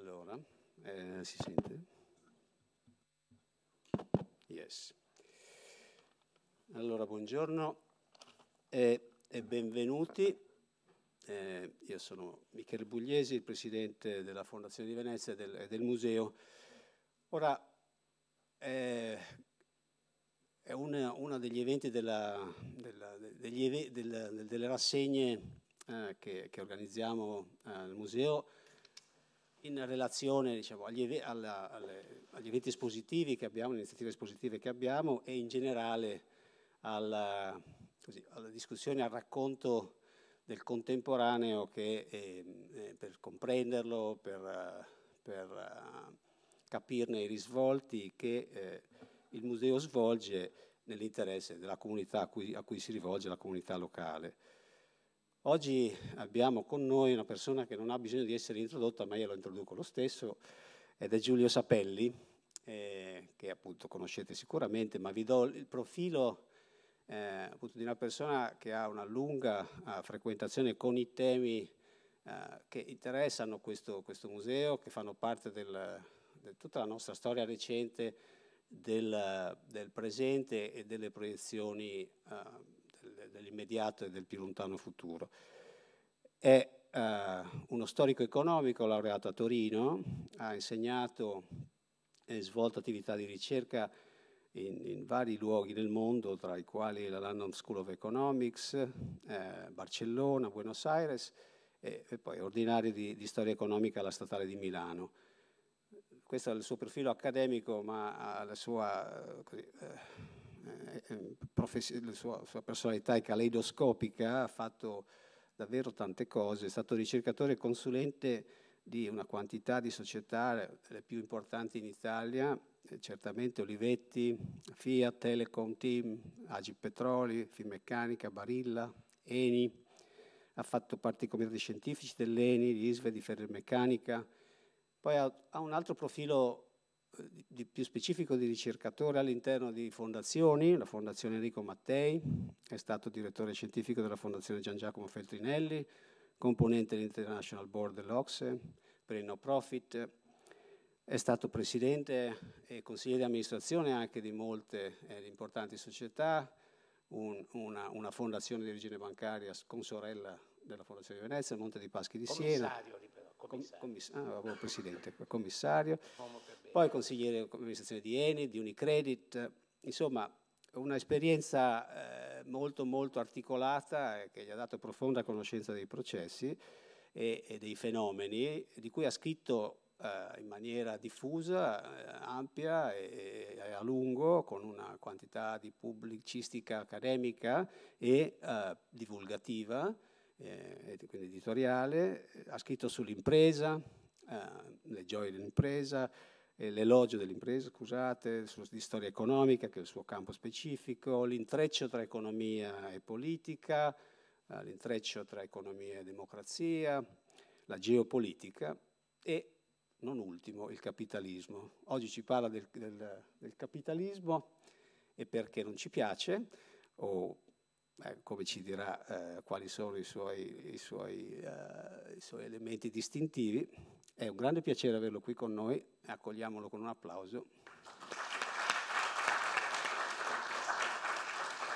Allora, eh, si sente? Yes. Allora, buongiorno e, e benvenuti. Eh, io sono Michele Bugliesi, il presidente della Fondazione di Venezia e del, del, museo. Ora, eh, è uno degli eventi della, della, degli, della, delle rassegne eh, che, che, organizziamo eh, al museo in relazione diciamo, agli, alla, alle, agli, eventi espositivi che abbiamo, alle iniziative espositive che abbiamo e in generale alla, così, alla discussione, al racconto del contemporaneo che ehm, eh, per comprenderlo, per, per uh, capirne i risvolti che eh, il museo svolge nell'interesse della comunità a cui, a cui si rivolge, la comunità locale. Oggi abbiamo con noi una persona che non ha bisogno di essere introdotta, ma io lo introduco lo stesso, ed è Giulio Sapelli, eh, che appunto conoscete sicuramente, ma vi do il profilo eh, di una persona che ha una lunga eh, frequentazione con i temi eh, che interessano questo, questo, museo, che fanno parte di tutta la nostra storia recente del, del, presente e delle proiezioni eh, dell'immediato e del più lontano futuro. È eh, uno storico economico laureato a Torino, ha insegnato e svolto attività di ricerca in, in vari luoghi del mondo, tra i quali la London School of Economics, eh, Barcellona, Buenos Aires e, e poi ordinario di, di storia economica alla Statale di Milano questo è il suo profilo accademico, ma la sua eh, eh la sua, sua personalità è caleidoscopica, ha fatto davvero tante cose, è stato ricercatore e consulente di una quantità di società, le più importanti in Italia, eh, certamente Olivetti, Fiat, Telecom Team, Agi Petroli, Finmeccanica, Barilla, Eni, ha fatto parte dei comitati scientifici dell'Eni, di ISVE, di Ferromeccanica, poi ha, ha un altro profilo di più specifico di ricercatore all'interno di fondazioni, la Fondazione Enrico Mattei, è stato direttore scientifico della Fondazione Gian Giacomo Feltrinelli, componente dell'International Board dell'Ocse per il no profit, è stato presidente e consigliere di amministrazione anche di molte eh, importanti società, un, una, una, fondazione di origine bancaria con sorella della Fondazione di Venezia, Monte di Paschi di Siena. Commissario di commissario, commiss- ah, presidente, commissario poi consigliere amministrazione di Eni, di Unicredit, insomma un'esperienza eh, molto molto articolata eh, che gli ha dato profonda conoscenza dei processi e, e dei fenomeni, di cui ha scritto eh, in maniera diffusa, eh, ampia e, e, a lungo, con una quantità di pubblicistica accademica e eh, divulgativa eh, quindi editoriale, eh, ha scritto sull'impresa, eh, le gioie dell'impresa, eh, l'elogio dell'impresa, scusate, di storia economica, che è il suo campo specifico, l'intreccio tra economia e politica, eh, l'intreccio tra economia e democrazia, la geopolitica e, non ultimo, il capitalismo. Oggi ci parla del, del, del capitalismo e perché non ci piace, o eh, come ci dirà eh, quali sono i suoi, i, suoi, eh, i suoi, elementi distintivi. È un grande piacere averlo qui con noi, accogliamolo con un applauso.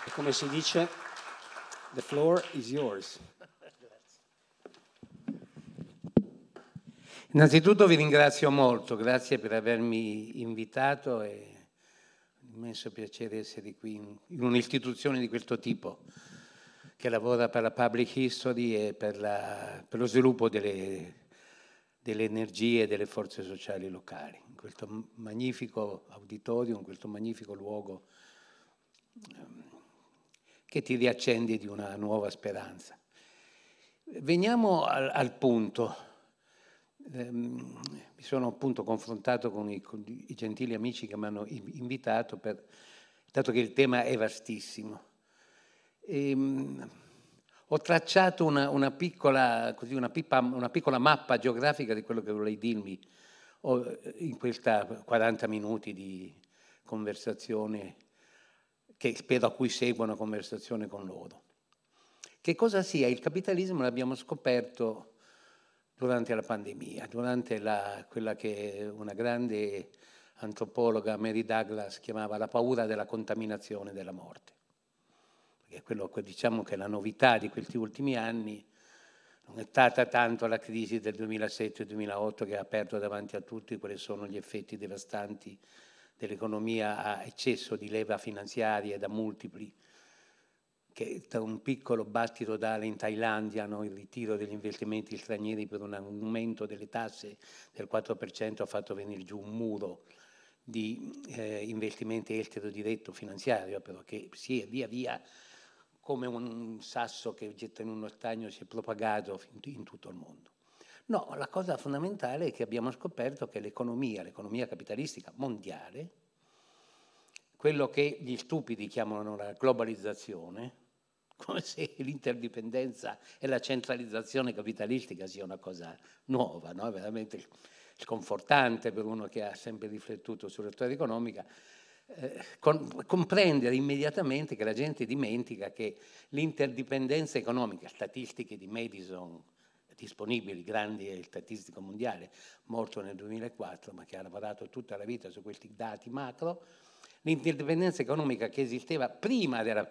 E come si dice, the floor is yours. Innanzitutto vi ringrazio molto, grazie per avermi invitato e immenso piacere essere qui in un'istituzione di questo tipo che lavora per la public history e per, la, per lo sviluppo delle, delle energie e delle forze sociali locali, in questo magnifico auditorio, in questo magnifico luogo ehm, che ti riaccendi di una nuova speranza. Veniamo al, al punto ehm, mi sono appunto confrontato con i, con i gentili amici che mi hanno invitato, per, dato che il tema è vastissimo. E, ehm, mh, ho tracciato una, una, piccola, così, una, pippa, una, piccola, mappa geografica di quello che volevi dirmi eh, in questa 40 minuti di conversazione che spero a cui seguo una conversazione con loro. Che cosa sia il capitalismo l'abbiamo scoperto durante la pandemia, durante la, quella che una grande antropologa Mary Douglas chiamava la paura della contaminazione della morte. Perché quello, che diciamo che la novità di questi ultimi anni non è stata tanto la crisi del 2007-2008 che ha aperto davanti a tutti quali sono gli effetti devastanti dell'economia a eccesso di leva finanziaria da multipli che tra un piccolo battito d'ale in Thailandia, no, il ritiro degli investimenti stranieri per un aumento delle tasse del 4% ha fatto venire giù un muro di eh, investimenti estero diretto finanziario, però che si è via via come un sasso che getta in uno stagno si è propagato in tutto il mondo. No, la cosa fondamentale è che abbiamo scoperto che l'economia, l'economia capitalistica mondiale, quello che gli stupidi chiamano la globalizzazione, come se l'interdipendenza e la centralizzazione capitalistica sia una cosa nuova, no? veramente sconfortante per uno che ha sempre riflettuto sulla storia economica, eh, con, comprendere immediatamente che la gente dimentica che l'interdipendenza economica, statistiche di Madison disponibili, grandi è il statistico mondiale, morto nel 2004, ma che ha lavorato tutta la vita su questi dati macro, l'interdipendenza economica che esisteva prima della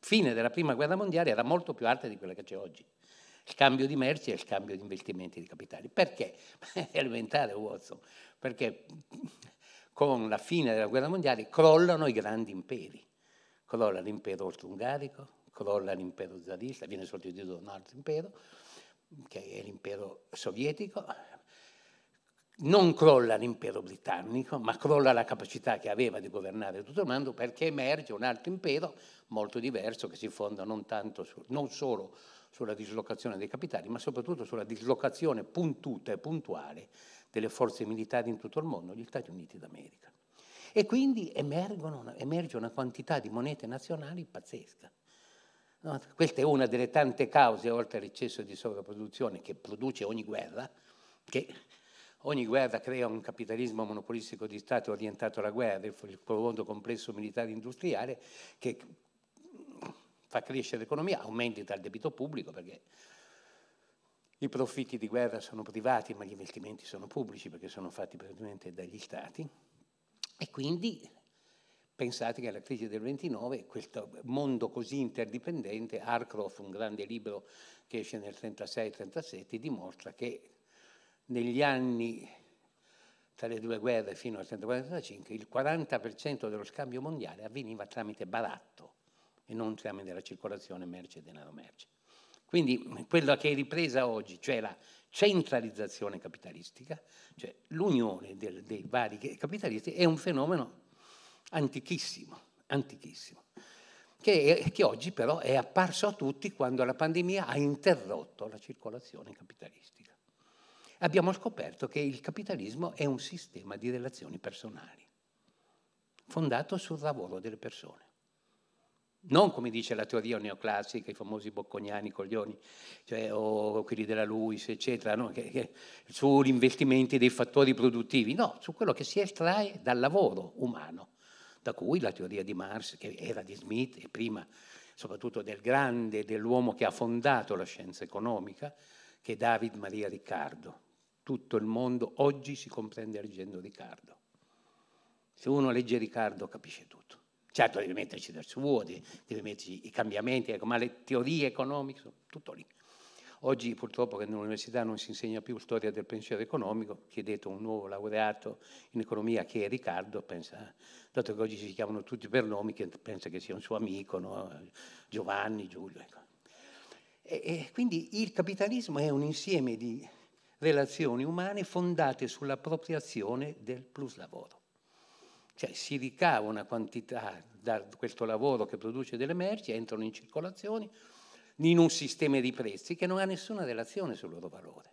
fine della prima guerra mondiale era molto più alta di quella che c'è oggi. Scambio di merci e scambio di investimenti di capitali. Perché? È elementare Watson, perché con la fine della guerra mondiale crollano i grandi imperi. Crolla l'impero austro-ungarico, crolla l'impero zarista, viene sostituito da un altro impero, che è l'impero sovietico, non crolla l'impero britannico, ma crolla la capacità che aveva di governare tutto il mondo perché emerge un altro impero molto diverso che si fonda non, su, non solo sulla dislocazione dei capitali, ma soprattutto sulla dislocazione puntuta e puntuale delle forze militari in tutto il mondo, gli Stati Uniti d'America. E quindi emerge una quantità di monete nazionali pazzesca. No? Questa è una delle tante cause, oltre all'eccesso di sovrapproduzione che produce ogni guerra, che Ogni guerra crea un capitalismo monopolistico di Stato orientato alla guerra, il profondo complesso militare industriale che fa crescere l'economia, aumenta il debito pubblico perché i profitti di guerra sono privati ma gli investimenti sono pubblici perché sono fatti praticamente dagli Stati e quindi pensate che alla crisi del 29 questo mondo così interdipendente, Arcroft, un grande libro che esce nel 36-37, dimostra che negli anni tra le due guerre fino al 1945, il 40% dello scambio mondiale avveniva tramite baratto e non tramite la circolazione merce e denaro merce. Quindi quella che è ripresa oggi, cioè la centralizzazione capitalistica, cioè l'unione del, dei vari capitalisti, è un fenomeno antichissimo, antichissimo che, che oggi però è apparso a tutti quando la pandemia ha interrotto la circolazione capitalistica abbiamo scoperto che il capitalismo è un sistema di relazioni personali, fondato sul lavoro delle persone. Non come dice la teoria neoclassica, i famosi bocconiani, coglioni, cioè, o quelli della Luis, eccetera, no? che, che, sugli investimenti dei fattori produttivi, no, su quello che si estrae dal lavoro umano, da cui la teoria di Marx, che era di Smith e prima soprattutto del grande, dell'uomo che ha fondato la scienza economica, che è David Maria Riccardo, tutto il mondo oggi si comprende leggendo Riccardo. Se uno legge Riccardo capisce tutto. Certo, deve metterci del suo, deve metterci i cambiamenti, ecco, ma le teorie economiche sono tutto lì. Oggi purtroppo che nell'università non si insegna più storia del pensiero economico, chiedete a un nuovo laureato in economia che è Riccardo, pensa, dato che oggi si chiamano tutti per nomi, che pensa che sia un suo amico, no? Giovanni, Giulio. Ecco. E, e quindi il capitalismo è un insieme di relazioni umane fondate sull'appropriazione del plus lavoro. Cioè si ricava una quantità da questo lavoro che produce delle merci, entrano in circolazione in un sistema di prezzi che non ha nessuna relazione sul loro valore.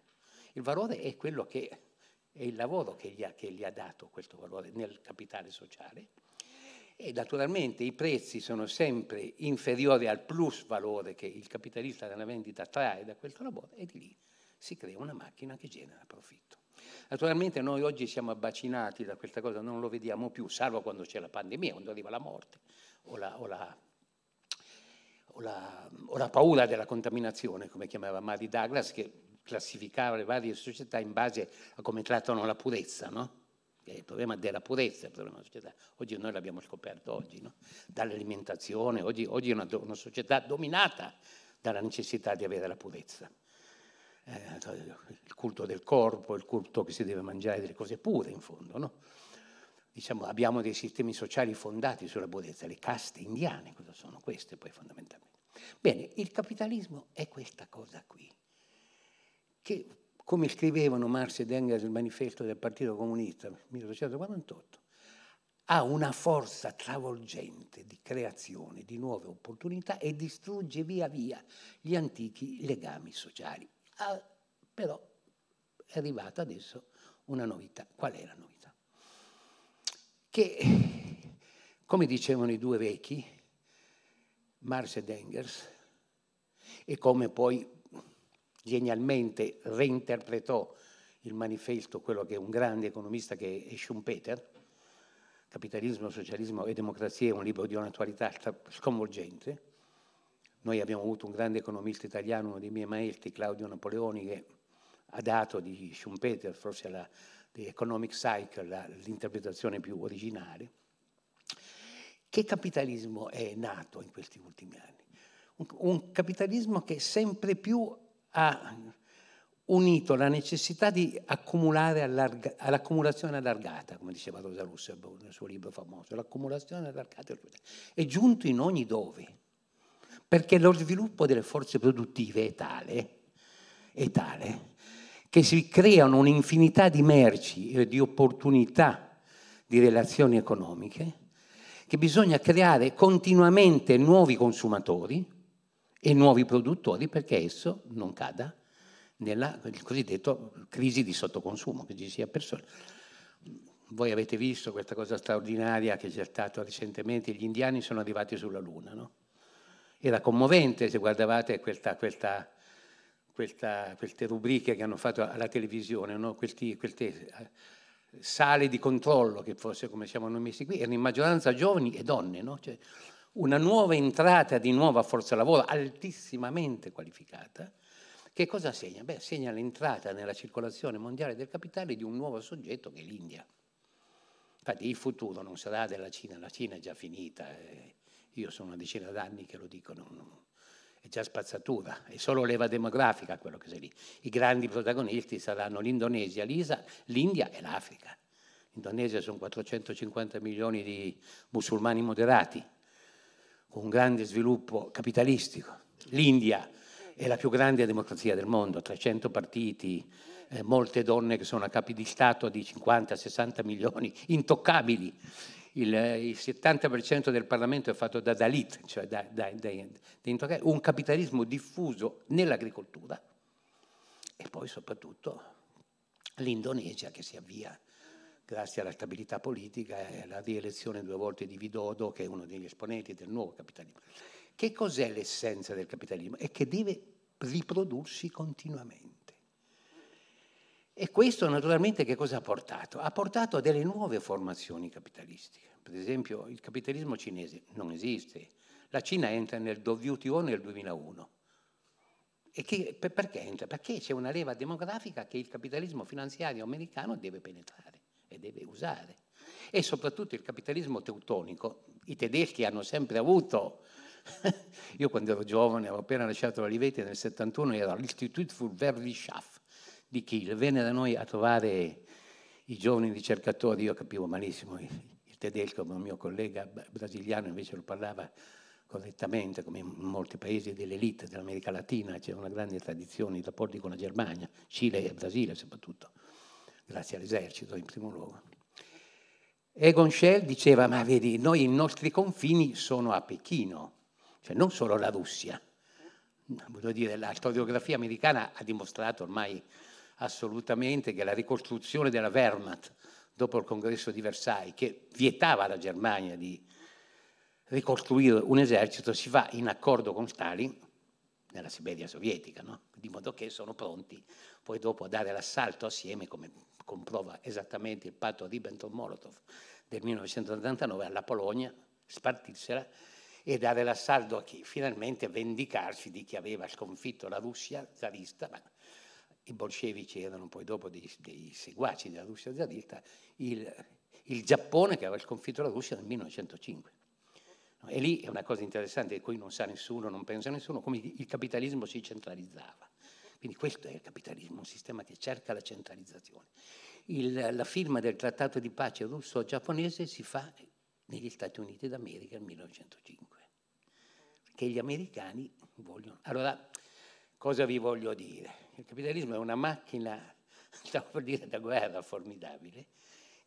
Il valore è quello che è il lavoro che gli ha, che gli ha dato questo valore nel capitale sociale e naturalmente i prezzi sono sempre inferiori al plus valore che il capitalista della vendita trae da questo lavoro e di lì si crea una macchina che genera profitto. Naturalmente noi oggi siamo abbacinati da questa cosa, non lo vediamo più, salvo quando c'è la pandemia, quando arriva la morte o la, o la o la, o la, paura della contaminazione, come chiamava Mary Douglas, che classificava le varie società in base a come trattano la purezza, no? Il problema della purezza, il problema della società. Oggi noi l'abbiamo scoperto oggi, no? Dall'alimentazione, oggi, oggi è una, una società dominata dalla necessità di avere la purezza. Eh, il culto del corpo, il culto che si deve mangiare delle cose pure in fondo, no? Diciamo, abbiamo dei sistemi sociali fondati sulla purezza, le caste indiane, cosa sono queste poi fondamentalmente? Bene, il capitalismo è questa cosa qui, che come scrivevano Marx ed Engels nel manifesto del Partito Comunista 1848, ha una forza travolgente di creazione di nuove opportunità e distrugge via via gli antichi legami sociali. Ah, però è arrivata adesso una novità. Qual è la novità? Che, come dicevano i due vecchi, Marx ed Engels, e come poi genialmente reinterpretò il manifesto, quello che è un grande economista che è Schumpeter, Capitalismo, Socialismo e Democrazia, è un libro di un'attualità sconvolgente, noi abbiamo avuto un grande economista italiano, uno dei miei maestri, Claudio Napoleoni, che ha dato di Schumpeter, forse la The Economic Cycle, la, l'interpretazione più originale. Che capitalismo è nato in questi ultimi anni? Un, un capitalismo che sempre più ha unito la necessità di accumulare allarga, all'accumulazione allargata, come diceva Rosa Russo nel suo libro famoso, l'accumulazione allargata è giunto in ogni dove perché lo sviluppo delle forze produttive è tale, è tale che si creano un'infinità di merci e di opportunità di relazioni economiche, che bisogna creare continuamente nuovi consumatori e nuovi produttori perché esso non cada nella cosiddetta crisi di sottoconsumo che ci sia persone. Voi avete visto questa cosa straordinaria che c'è stata recentemente, gli indiani sono arrivati sulla Luna, no? era commovente se guardavate questa, questa, questa, queste rubriche che hanno fatto alla televisione, no? Questi, queste eh, sale di controllo che forse come siamo noi messi qui, erano in maggioranza giovani e donne, no? cioè, una nuova entrata di nuova forza lavoro altissimamente qualificata, che cosa segna? Beh, segna l'entrata nella circolazione mondiale del capitale di un nuovo soggetto che è l'India. Infatti il futuro non sarà della Cina, la Cina è già finita, eh, io sono una decina d'anni che lo dico, non, non, è già spazzatura, è solo leva demografica quello che sei lì. I grandi protagonisti saranno l'Indonesia, l'ISA, l'India e l'Africa. L'Indonesia sono 450 milioni di musulmani moderati, con un grande sviluppo capitalistico. L'India è la più grande democrazia del mondo, 300 partiti, eh, molte donne che sono a capi di Stato di 50-60 milioni, intoccabili il, eh, il 70% del Parlamento è fatto da Dalit, cioè da, da, da, un capitalismo diffuso nell'agricoltura e poi soprattutto l'Indonesia che si avvia grazie alla stabilità politica e alla rielezione due volte di Vidodo, che è uno degli esponenti del nuovo capitalismo. Che cos'è l'essenza del capitalismo? È che deve riprodursi continuamente. E questo naturalmente che cosa ha portato? Ha portato a delle nuove formazioni capitalistiche. Per esempio il capitalismo cinese non esiste. La Cina entra nel WTO nel 2001. E che, perché entra? Perché c'è una leva demografica che il capitalismo finanziario americano deve penetrare e deve usare. E soprattutto il capitalismo teutonico, i tedeschi hanno sempre avuto io quando ero giovane, avevo appena lasciato la Liveti nel 71, ero all'Institut für Verdischaft, di Kiel, venne da noi a trovare i giovani ricercatori, io capivo malissimo il, il tedesco, ma il mio collega brasiliano invece lo parlava correttamente, come in molti paesi dell'elite dell'America Latina, c'è una grande tradizione di rapporti con la Germania, Cile e Brasile soprattutto, grazie all'esercito in primo luogo. Egon Schell diceva, ma vedi, noi i nostri confini sono a Pechino, cioè non solo la Russia. Voglio dire, la storiografia americana ha dimostrato ormai assolutamente che la ricostruzione della Wehrmacht dopo il congresso di Versailles, che vietava alla Germania di ricostruire un esercito, si fa in accordo con Stalin nella Siberia sovietica, no? di modo che sono pronti poi dopo a dare l'assalto assieme, come comprova esattamente il patto Ribbentrop-Molotov del 1989, alla Polonia, spartirsela e dare l'assalto a chi? Finalmente vendicarsi di chi aveva sconfitto la Russia zarista, ma i bolscevici erano poi dopo dei, dei seguaci della Russia zarista, il, il, Giappone che aveva sconfitto la Russia nel 1905. E lì è una cosa interessante di cui non sa nessuno, non pensa nessuno, come il capitalismo si centralizzava. Quindi questo è il capitalismo, un sistema che cerca la centralizzazione. Il, la firma del trattato di pace russo-giapponese si fa negli Stati Uniti d'America nel 1905, perché gli americani vogliono. Allora, cosa vi voglio dire? il capitalismo è una macchina, stavo dire, da guerra formidabile,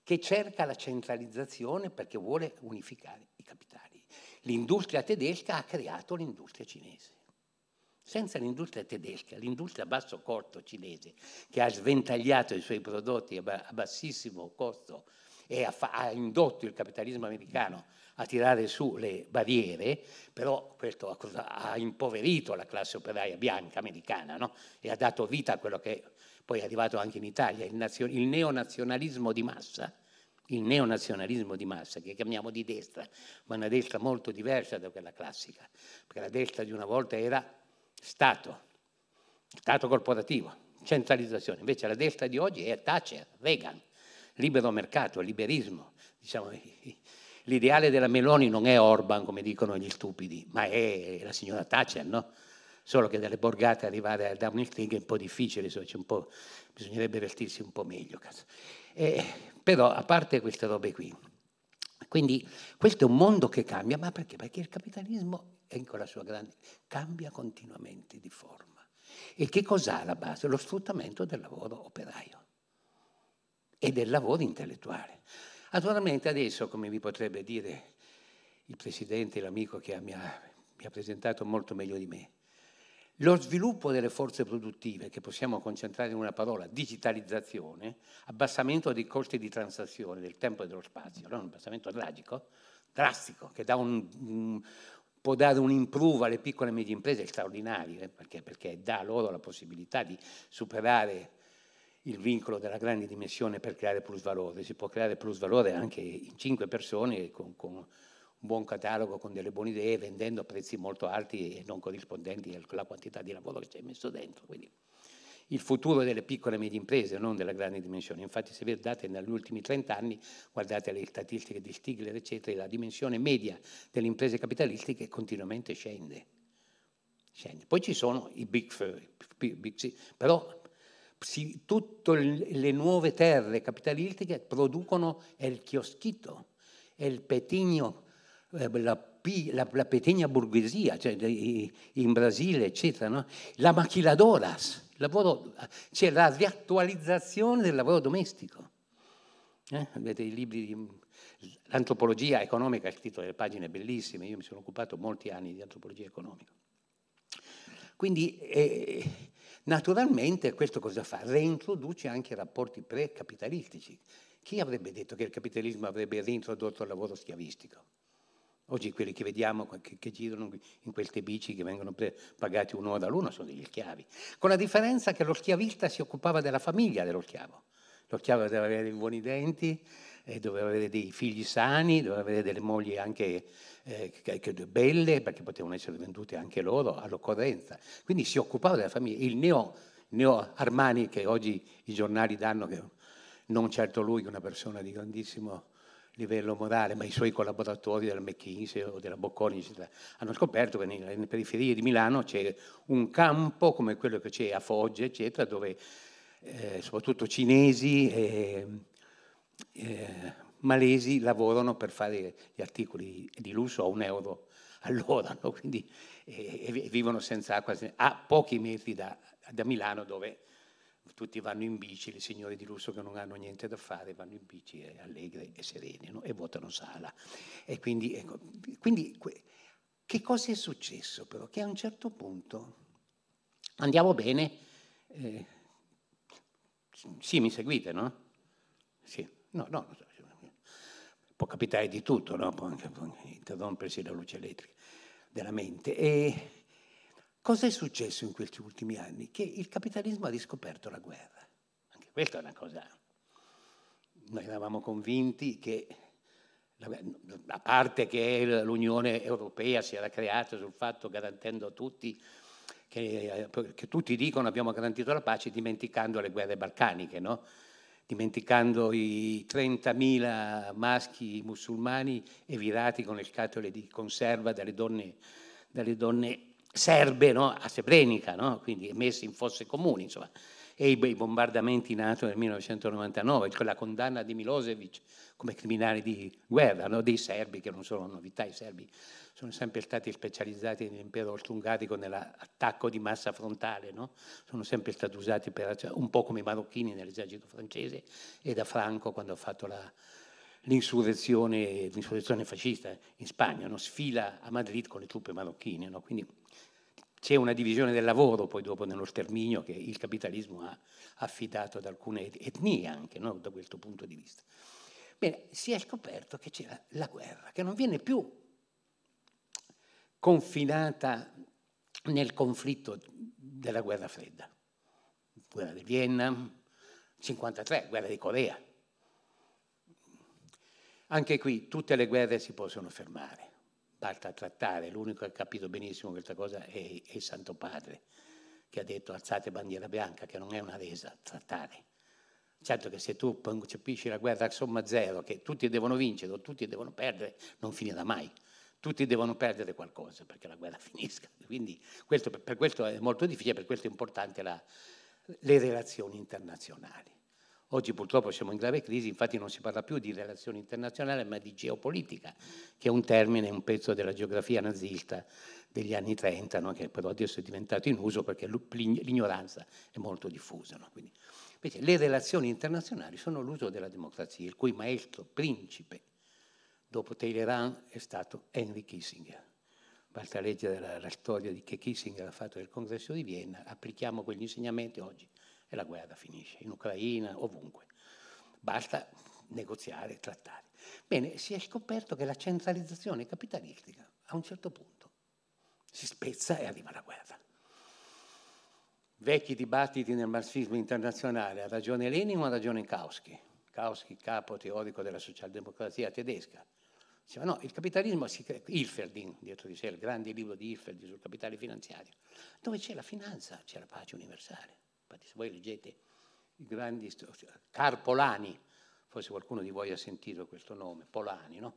che cerca la centralizzazione perché vuole unificare i capitali. L'industria tedesca ha creato l'industria cinese. Senza l'industria tedesca, l'industria a basso costo cinese, che ha sventagliato i suoi prodotti a bassissimo costo e ha, indotto il capitalismo americano a tirare su le barriere, però questo ha, impoverito la classe operaia bianca americana no? e ha dato vita a quello che poi è arrivato anche in Italia, il, nazio- il neonazionalismo di massa, il neonazionalismo di massa, che chiamiamo di destra, ma una destra molto diversa da quella classica, perché la destra di una volta era Stato, Stato corporativo, centralizzazione, invece la destra di oggi è Thatcher, Reagan, libero mercato, liberismo, diciamo, l'ideale della Meloni non è Orban, come dicono gli stupidi, ma è la signora Thatcher, no? Solo che dalle borgate arrivare a Downing Street è un po' difficile, un po', bisognerebbe vestirsi un po' meglio. E, eh, però, a parte queste robe qui, quindi questo è un mondo che cambia, ma perché? Perché il capitalismo, ecco la sua grande, cambia continuamente di forma. E che cos'ha alla base? Lo sfruttamento del lavoro operaio e del lavoro intellettuale. Naturalmente adesso, come mi potrebbe dire il Presidente, l'amico che mi ha, mi ha presentato molto meglio di me, lo sviluppo delle forze produttive, che possiamo concentrare in una parola, digitalizzazione, abbassamento dei costi di transazione del tempo e dello spazio, no? un abbassamento dragico, drastico, che dà un, può dare un improve alle piccole e medie imprese straordinarie, eh, perché? perché dà loro la possibilità di superare il vincolo della grande dimensione per creare plusvalore. Si può creare plusvalore anche in cinque persone con, con, un buon catalogo, con delle buone idee, vendendo a prezzi molto alti e non corrispondenti alla quantità di lavoro che ci hai messo dentro. Quindi il futuro delle piccole e medie imprese, non della grande dimensione. Infatti se guardate negli ultimi 30 anni, guardate le statistiche di Stigler, eccetera, la dimensione media delle imprese capitalistiche continuamente scende. Poi ci sono i big firm, però tutte le nuove terre capitalistiche producono il chioschito, il petigno, eh, la, la, la petigna borghesia, cioè in Brasile, eccetera, no? la maquiladoras, lavoro, cioè la riattualizzazione del lavoro domestico. Eh? Avete i libri di L'antropologia economica, il titolo delle pagine è bellissimo, io mi sono occupato molti anni di antropologia economica. Quindi eh, Naturalmente questo cosa fa? Reintroduce anche i rapporti pre-capitalistici. Chi avrebbe detto che il capitalismo avrebbe reintrodotto il lavoro schiavistico? Oggi quelli che vediamo, che, che girano in queste bici, che vengono pre- pagati un'ora all'uno, sono degli schiavi. Con la differenza che lo schiavista si occupava della famiglia dello schiavo. Lo schiavo deve avere i buoni denti, eh, doveva avere dei figli sani, doveva avere delle mogli anche eh, belle, perché potevano essere vendute anche loro all'occorrenza. Quindi si occupava della famiglia. Il neo, neo Armani, che oggi i giornali danno, che non certo lui, una persona di grandissimo livello morale, ma i suoi collaboratori della McKinsey o della Bocconi, eccetera, hanno scoperto che nelle periferie di Milano c'è un campo come quello che c'è a Foggia, eccetera, dove eh, soprattutto cinesi e eh, malesi lavorano per fare gli articoli di lusso a un euro all'ora, no? Quindi, eh, e vivono senza acqua, a pochi metri da, da Milano dove tutti vanno in bici, le signore di lusso che non hanno niente da fare vanno in bici eh, allegre e serene no? e vuotano sala. E quindi, ecco, quindi que- che cosa è successo però? Che a un certo punto, andiamo bene, eh, sì mi seguite no? Sì. No, no, può capitare di tutto, no? può anche interrompersi la luce elettrica della mente. E cosa successo in questi ultimi anni? Che il capitalismo ha riscoperto la guerra. Anche questa è una cosa... Noi eravamo convinti che a parte che l'Unione Europea si era creata sul fatto garantendo a tutti che, eh, che tutti dicono abbiamo garantito la pace dimenticando le guerre balcaniche, no? dimenticando i 30.000 maschi musulmani evirati con le scatole di conserva dalle donne, dalle donne serbe no? a Srebrenica, no? quindi messi in fosse comuni, insomma. e i bombardamenti NATO nel 1999, con cioè la condanna di Milosevic come criminali di guerra, no? dei serbi, che non sono novità, i serbi sono sempre stati specializzati nell'impero austro-ungarico nell'attacco di massa frontale, no? sono sempre stati usati per, un po' come i marocchini nell'esercito francese e da Franco quando ha fatto la, l'insurrezione, l'insurrezione, fascista in Spagna, no? sfila a Madrid con le truppe marocchine, quindi c'è una divisione del lavoro poi dopo nello sterminio che il capitalismo ha affidato ad alcune etnie anche no? da questo punto di vista. Bene, si è scoperto che c'era la guerra, che non viene più confinata nel conflitto della guerra fredda, guerra di Vienna, 53, guerra di Corea. Anche qui tutte le guerre si possono fermare, basta trattare, l'unico che ha capito benissimo questa cosa è, è il Santo Padre, che ha detto alzate bandiera bianca, che non è una resa, trattare Certo che se tu concepisci la guerra a somma zero, che tutti devono vincere o tutti devono perdere, non finirà mai. Tutti devono perdere qualcosa perché la guerra finisca. Quindi questo, per questo è molto difficile, per questo è importante la, le relazioni internazionali. Oggi purtroppo siamo in grave crisi, infatti non si parla più di relazioni internazionali ma di geopolitica, che è un termine, un pezzo della geografia nazista degli anni 30, no? che però adesso è diventato in uso perché l'ignoranza è molto diffusa. No? Quindi, Vedete, le relazioni internazionali sono l'uso della democrazia, il cui maestro principe dopo Talleyrand è stato Henry Kissinger. Basta leggere la, la storia di che Kissinger ha fatto del congresso di Vienna, applichiamo quegli insegnamenti oggi e la guerra finisce, in Ucraina, ovunque. Basta negoziare, trattare. Bene, si è scoperto che la centralizzazione capitalistica a un certo punto si spezza e arriva la guerra vecchi dibattiti nel marxismo internazionale, ha ragione Lenin o ha ragione Kautsky? Kautsky, capo teorico della socialdemocrazia tedesca. Diceva no, il capitalismo si crea, Hilferdin, dietro di sé il grande libro di Hilferdin sul capitale finanziario, dove c'è la finanza, c'è la pace universale. Infatti se voi leggete i grandi, Car Polani, forse qualcuno di voi ha sentito questo nome, Polani, no?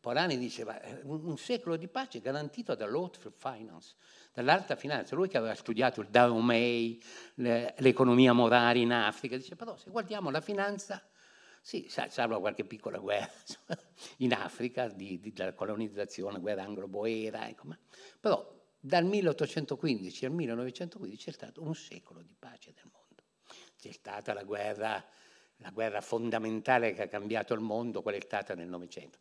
Polani diceva eh, un secolo di pace garantito dall'haute finance, dall'alta finanza. Lui che aveva studiato il Daumei, l'economia morale in Africa, dice però se guardiamo la finanza, sì, salvo qualche piccola guerra in Africa, di, di, della colonizzazione, guerra anglo-boera, ecco, ma, però dal 1815 al 1915 è stato un secolo di pace del mondo. C'è stata la guerra, la guerra fondamentale che ha cambiato il mondo, quella è stata nel Novecento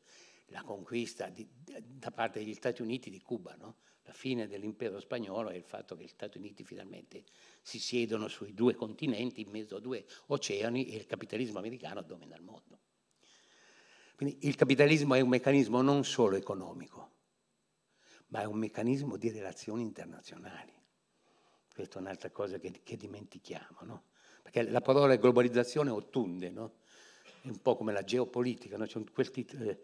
la conquista di, da parte degli Stati Uniti di Cuba, no? la fine dell'impero spagnolo e il fatto che gli Stati Uniti finalmente si siedono sui due continenti, in mezzo a due oceani e il capitalismo americano domina il mondo. Quindi il capitalismo è un meccanismo non solo economico, ma è un meccanismo di relazioni internazionali. Questa è un'altra cosa che, che dimentichiamo, no? perché la parola globalizzazione ottunde, no? è un po' come la geopolitica, no? c'è questi... Eh,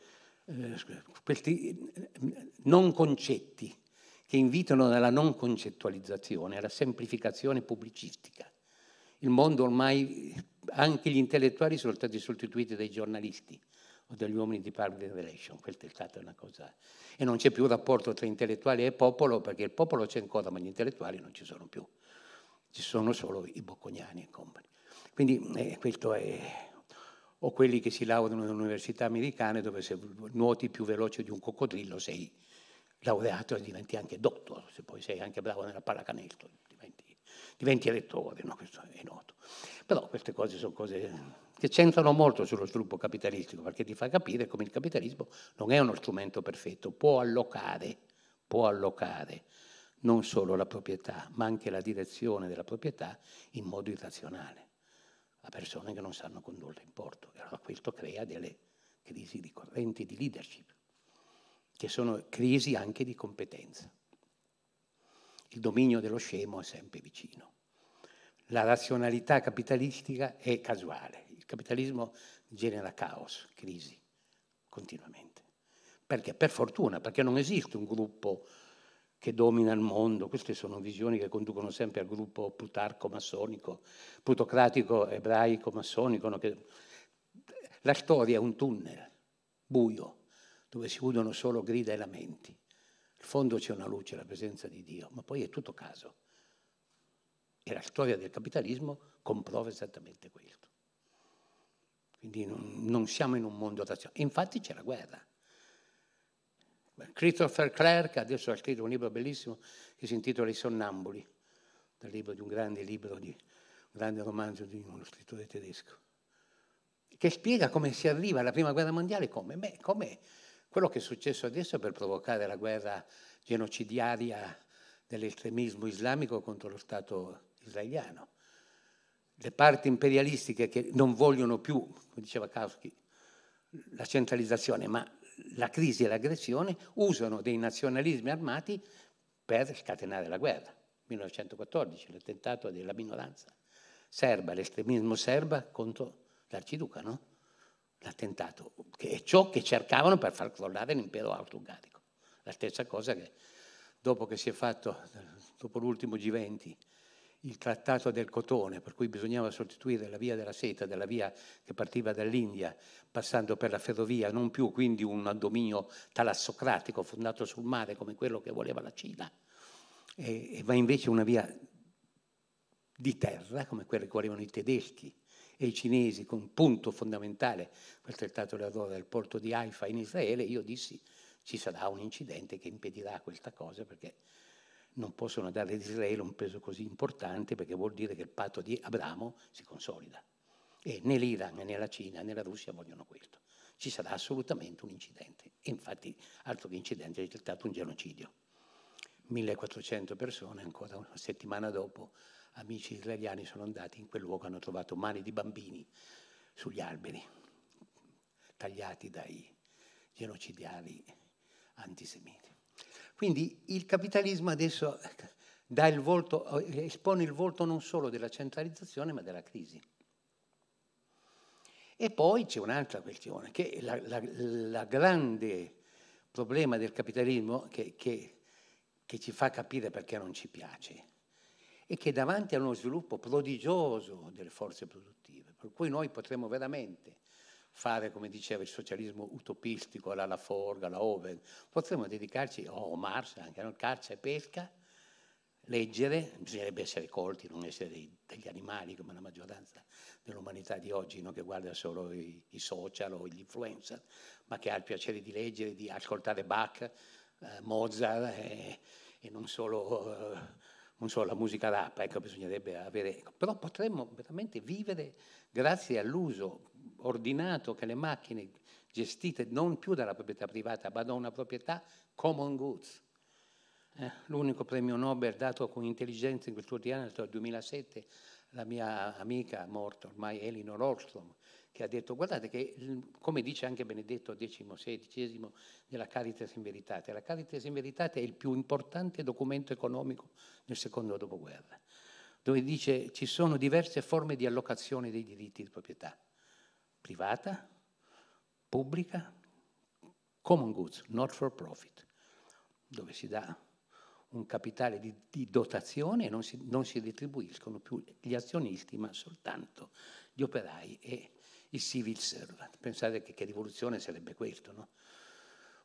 eh, questi eh, non concetti che invitano alla non concettualizzazione, alla semplificazione pubblicistica. Il mondo ormai, anche gli intellettuali sono stati sostituiti dai giornalisti o dagli uomini di public relation, questa è stata una cosa. E non c'è più rapporto tra intellettuali e popolo, perché il popolo c'è ancora, ma gli intellettuali non ci sono più. Ci sono solo i bocconiani e compagni. Quindi eh, questo è o quelli che si laureano nelle università americane dove se nuoti più veloce di un coccodrillo sei laureato e diventi anche dottor, se poi sei anche bravo nella pallacanestro, diventi, diventi elettore, no? questo è noto. Però queste cose sono cose che centrano molto sullo sviluppo capitalistico, perché ti fa capire come il capitalismo non è uno strumento perfetto, può allocare, può allocare non solo la proprietà, ma anche la direzione della proprietà in modo irrazionale a persone che non sanno condurre in porto. E allora questo crea delle crisi ricorrenti di leadership, che sono crisi anche di competenza. Il dominio dello scemo è sempre vicino. La razionalità capitalistica è casuale. Il capitalismo genera caos, crisi, continuamente. Perché? Per fortuna, perché non esiste un gruppo che domina il mondo. Queste sono visioni che conducono sempre al gruppo plutarco-massonico, plutocratico, ebraico-massonico. No? La storia è un tunnel buio dove si udono solo grida e lamenti. Al fondo c'è una luce, la presenza di Dio, ma poi è tutto caso. E la storia del capitalismo comprova esattamente questo. Quindi non, non siamo in un mondo razionale. Infatti c'è la guerra. Christopher Clark adesso ha scritto un libro bellissimo che si intitola I sonnambuli, dal libro di un grande libro, di un grande romanzo di uno scrittore tedesco, che spiega come si arriva alla prima guerra mondiale, come, beh, come quello che è successo adesso per provocare la guerra genocidiaria dell'estremismo islamico contro lo Stato israeliano. Le parti imperialistiche che non vogliono più, come diceva Kautsky, la centralizzazione, ma la crisi e l'aggressione usano dei nazionalismi armati per scatenare la guerra. 1914, l'attentato della minoranza serba, l'estremismo serba contro l'arciduca, no? L'attentato, che è ciò che cercavano per far crollare l'impero austro-ungarico. La stessa cosa che dopo che si è fatto, dopo l'ultimo G20, il trattato del cotone, per cui bisognava sostituire la via della seta, della via che partiva dall'India, passando per la ferrovia, non più quindi un dominio talassocratico fondato sul mare come quello che voleva la Cina, e, e ma invece una via di terra come quella che volevano i tedeschi e i cinesi, con un punto fondamentale quel trattato dell'Adora del porto di Haifa in Israele, io dissi ci sarà un incidente che impedirà questa cosa perché non possono dare ad Israele un peso così importante perché vuol dire che il patto di Abramo si consolida. E né l'Iran, né la Cina, né la Russia vogliono questo. Ci sarà assolutamente un incidente. E infatti, altro che incidente, è stato un genocidio. 1400 persone, ancora una settimana dopo, amici israeliani sono andati in quel luogo, hanno trovato mani di bambini sugli alberi, tagliati dai genocidiali antisemiti. Quindi il capitalismo adesso il volto, espone il volto non solo della centralizzazione ma della crisi. E poi c'è un'altra questione, che è la, la, la grande problema del capitalismo che, che, che, ci fa capire perché non ci piace e che davanti a uno sviluppo prodigioso delle forze produttive, per cui noi potremmo veramente fare, come diceva, il socialismo utopistico alla Forga, alla Oven, potremmo dedicarci, a oh, Marx, anche a caccia e pesca, leggere, bisognerebbe essere colti, non essere dei, degli animali come la maggioranza dell'umanità di oggi, no? che guarda solo i, i, social o gli influencer, ma che ha il piacere di leggere, di ascoltare Bach, eh, Mozart eh, e, non solo, eh, non, solo, la musica rap, ecco, bisognerebbe avere... Ecco. Però potremmo veramente vivere grazie all'uso ordinato che le macchine gestite non più dalla proprietà privata, ma da una proprietà common goods. Eh, l'unico premio Nobel dato con intelligenza in quel anni è stato nel 2007 la mia amica morta ormai Elinor Ostrom, che ha detto guardate che come dice anche Benedetto XVI della Caritas in Veritate, la Caritas in Veritate è il più importante documento economico del secondo dopoguerra, dove dice ci sono diverse forme di allocazione dei diritti di proprietà privata, pubblica, common goods, not for profit, dove si dà un capitale di, di dotazione e non si, non si retribuiscono più gli azionisti, ma soltanto gli operai e i civil servant. Pensate che, che rivoluzione sarebbe questo, no?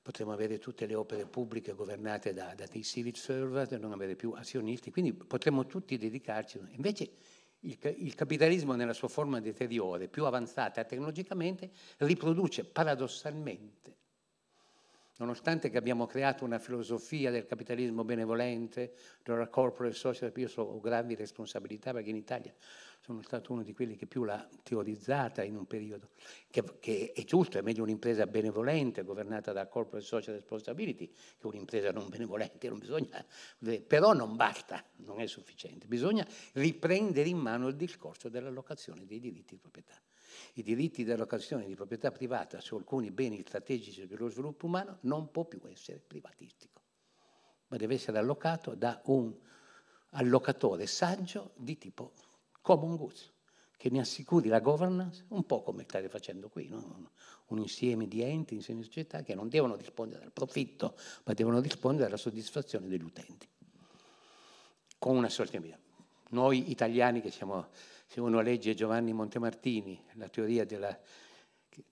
Potremmo avere tutte le opere pubbliche governate da, da dei civil servant e non avere più azionisti, quindi potremmo tutti dedicarci. Invece il, il, capitalismo nella sua forma deteriore, più avanzata tecnologicamente, riproduce paradossalmente, nonostante che abbiamo creato una filosofia del capitalismo benevolente, della corporate social, io so, ho gravi responsabilità perché in Italia sono stato uno di quelli che più l'ha teorizzata in un periodo, che, che è giusto, è meglio un'impresa benevolente governata da corporate social responsibility che un'impresa non benevolente, non bisogna, eh, però non basta, non è sufficiente, bisogna riprendere in mano il discorso dell'allocazione dei diritti di proprietà. I diritti di allocazione di proprietà privata su alcuni beni strategici per lo sviluppo umano non può più essere privatistico, ma deve essere allocato da un allocatore saggio di tipo come un goods, che ne assicuri la governance, un po' come state facendo qui, no? un insieme di enti, insieme di società che non devono rispondere al profitto, ma devono rispondere alla soddisfazione degli utenti, con una sostenibilità. Noi italiani che siamo, se uno legge Giovanni Montemartini, la teoria della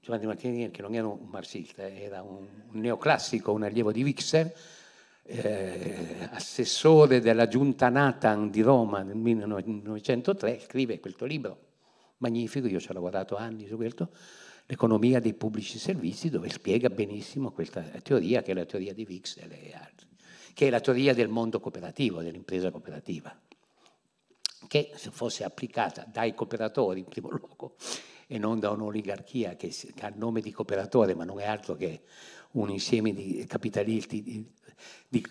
Giovanni Martini, che non era un marxista, eh, era un neoclassico, un allievo di Wixer, eh, assessore della giunta Nathan di Roma nel 1903, scrive questo libro magnifico, io ci ho lavorato anni su questo, l'economia dei pubblici servizi, dove spiega benissimo questa teoria, che è la teoria di Wixel e altri, che è la teoria del mondo cooperativo, dell'impresa cooperativa, che se fosse applicata dai cooperatori in primo luogo e non da un'oligarchia che ha il nome di cooperatore, ma non è altro che un insieme di capitalisti di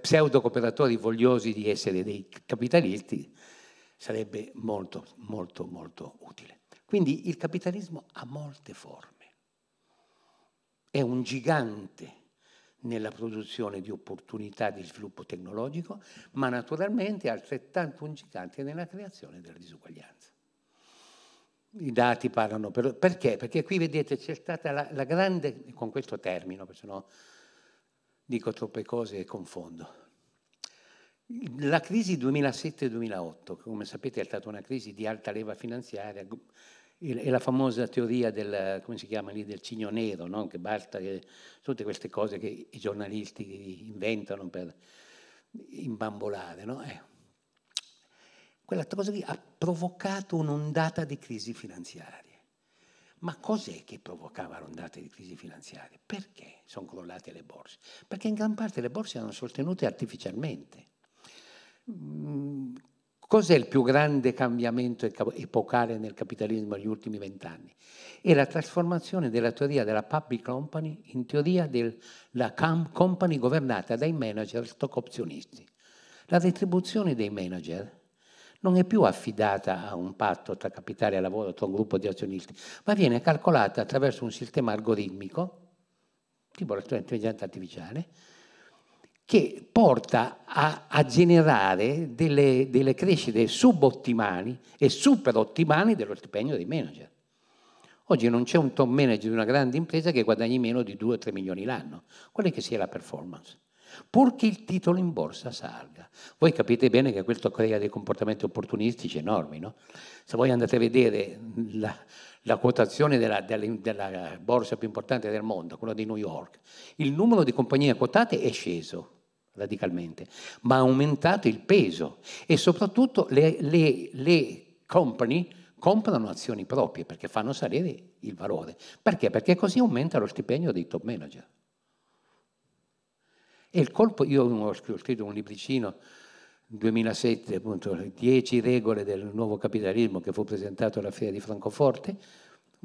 pseudo-cooperatori vogliosi di essere dei capitalisti sarebbe molto, molto, molto utile. Quindi il capitalismo ha molte forme. È un gigante nella produzione di opportunità di sviluppo tecnologico, ma naturalmente è altrettanto un gigante nella creazione della disuguaglianza. I dati parlano per, perché? Perché qui vedete c'è stata la, la grande, con questo termino, perché sennò no dico troppe cose e confondo. La crisi 2007-2008, come sapete è stata una crisi di alta leva finanziaria, e la famosa teoria del, come si chiama lì, del cigno nero, no? che basta che tutte queste cose che i giornalisti inventano per imbambolare. No? Eh. Quella cosa lì ha provocato un'ondata di crisi finanziaria ma cos'è che provocava l'ondata di crisi finanziaria? Perché sono crollate le borse? Perché in gran parte le borse erano sostenute artificialmente. Mm, cos'è il più grande cambiamento epocale nel capitalismo negli ultimi vent'anni? È la trasformazione della teoria della public company in teoria della company governata dai manager stock opzionisti. La retribuzione dei manager non è più affidata a un patto tra capitale e lavoro, tra un gruppo di azionisti, ma viene calcolata attraverso un sistema algoritmico, tipo l'intelligenza artificiale, che porta a, a generare delle, delle, crescite subottimali e superottimali dello stipendio dei manager. Oggi non c'è un top manager di una grande impresa che guadagni meno di 2-3 milioni l'anno. Quella che sia la performance purché il titolo in borsa salga. Voi capite bene che questo crea dei comportamenti opportunistici enormi, no? Se voi andate a vedere la, la quotazione della, della, della, borsa più importante del mondo, quella di New York, il numero di compagnie quotate è sceso radicalmente, ma ha aumentato il peso e soprattutto le, le, le company comprano azioni proprie perché fanno salire il valore. Perché? Perché così aumenta lo stipendio dei top manager. E il colpo, io ho scritto un libricino 2007, appunto, 10 regole del nuovo capitalismo che fu presentato alla Fiera di Francoforte,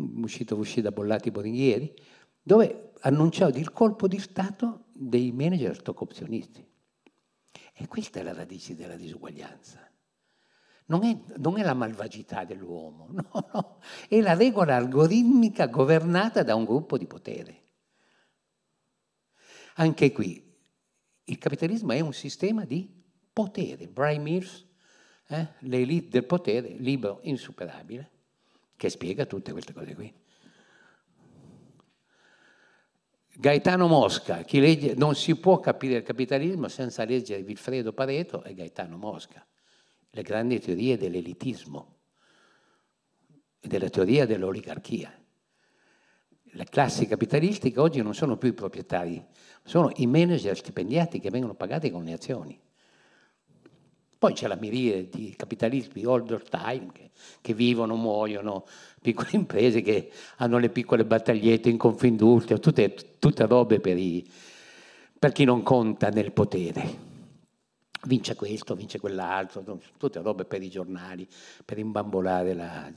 mm, uscito, uscì da Bollati Boringhieri, dove annunciavo il colpo di Stato dei manager stock opzionisti. E questa è la radice della disuguaglianza. Non è, non è, la malvagità dell'uomo, no, no, è la regola algoritmica governata da un gruppo di potere. Anche qui il capitalismo è un sistema di potere. Brian Mears, eh, l'elite del potere, libro insuperabile, che spiega tutte queste cose qui. Gaetano Mosca, legge, non si può capire il capitalismo senza leggere Vilfredo Pareto e Gaetano Mosca, le grandi teorie dell'elitismo e della teoria dell'oligarchia le classi capitalistiche oggi non sono più i proprietari, sono i manager stipendiati che vengono pagati con le azioni. Poi c'è la miriade di capitalismi old time che, che, vivono, muoiono, piccole imprese che hanno le piccole battagliette in confindustria, tutte, tutte robe per, i, per chi non conta nel potere. Vince questo, vince quell'altro, tutte robe per i giornali, per imbambolare la,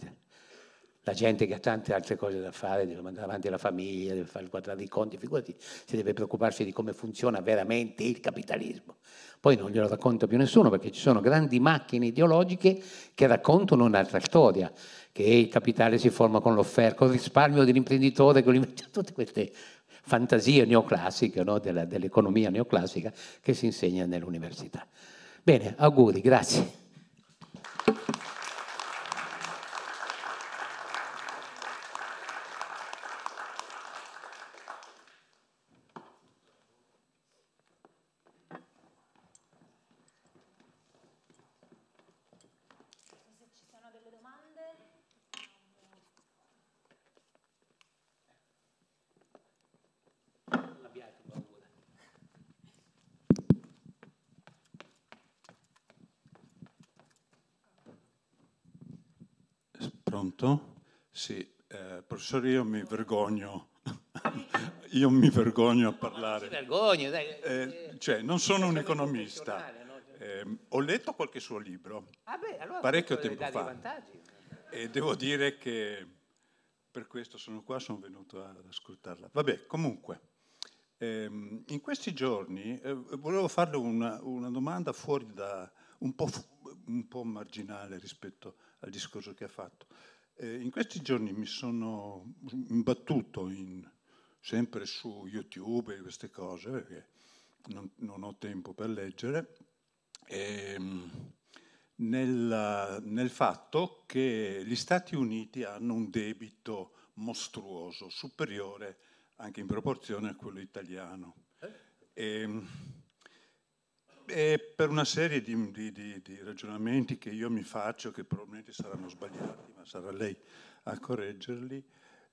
la gente che ha tante altre cose da fare, deve mandare avanti la famiglia, deve fare il quadrato dei conti, figurati, si deve preoccuparsi di come funziona veramente il capitalismo. Poi non glielo racconta più nessuno perché ci sono grandi macchine ideologiche che raccontano un'altra storia, che il capitale si forma con l'offerta, con il risparmio dell'imprenditore, con tutte queste fantasie neoclassiche, no? dell'economia neoclassica che si insegna nell'università. Bene, auguri, grazie. Pronto? Sì, eh, professore, io mi vergogno. io mi vergogno a parlare. No, non vergogno, dai. Eh, eh, cioè, non eh, sono un economista. Eh, ho letto qualche suo libro, ah beh, allora parecchio tempo fa. E devo dire che per questo sono qua, sono venuto ad ascoltarla. Vabbè, comunque, ehm, in questi giorni eh, volevo farle una, una domanda fuori da, un po', fu- un po' marginale rispetto a al discorso che ha fatto. Eh, in questi giorni mi sono imbattuto in, sempre su YouTube e queste cose, perché non, non, ho tempo per leggere, ehm, nel, nel fatto che gli Stati Uniti hanno un debito mostruoso, superiore anche in proporzione a quello italiano. E, eh? ehm, e per una serie di, di, di, di, ragionamenti che io mi faccio, che probabilmente saranno sbagliati, ma sarà lei a correggerli,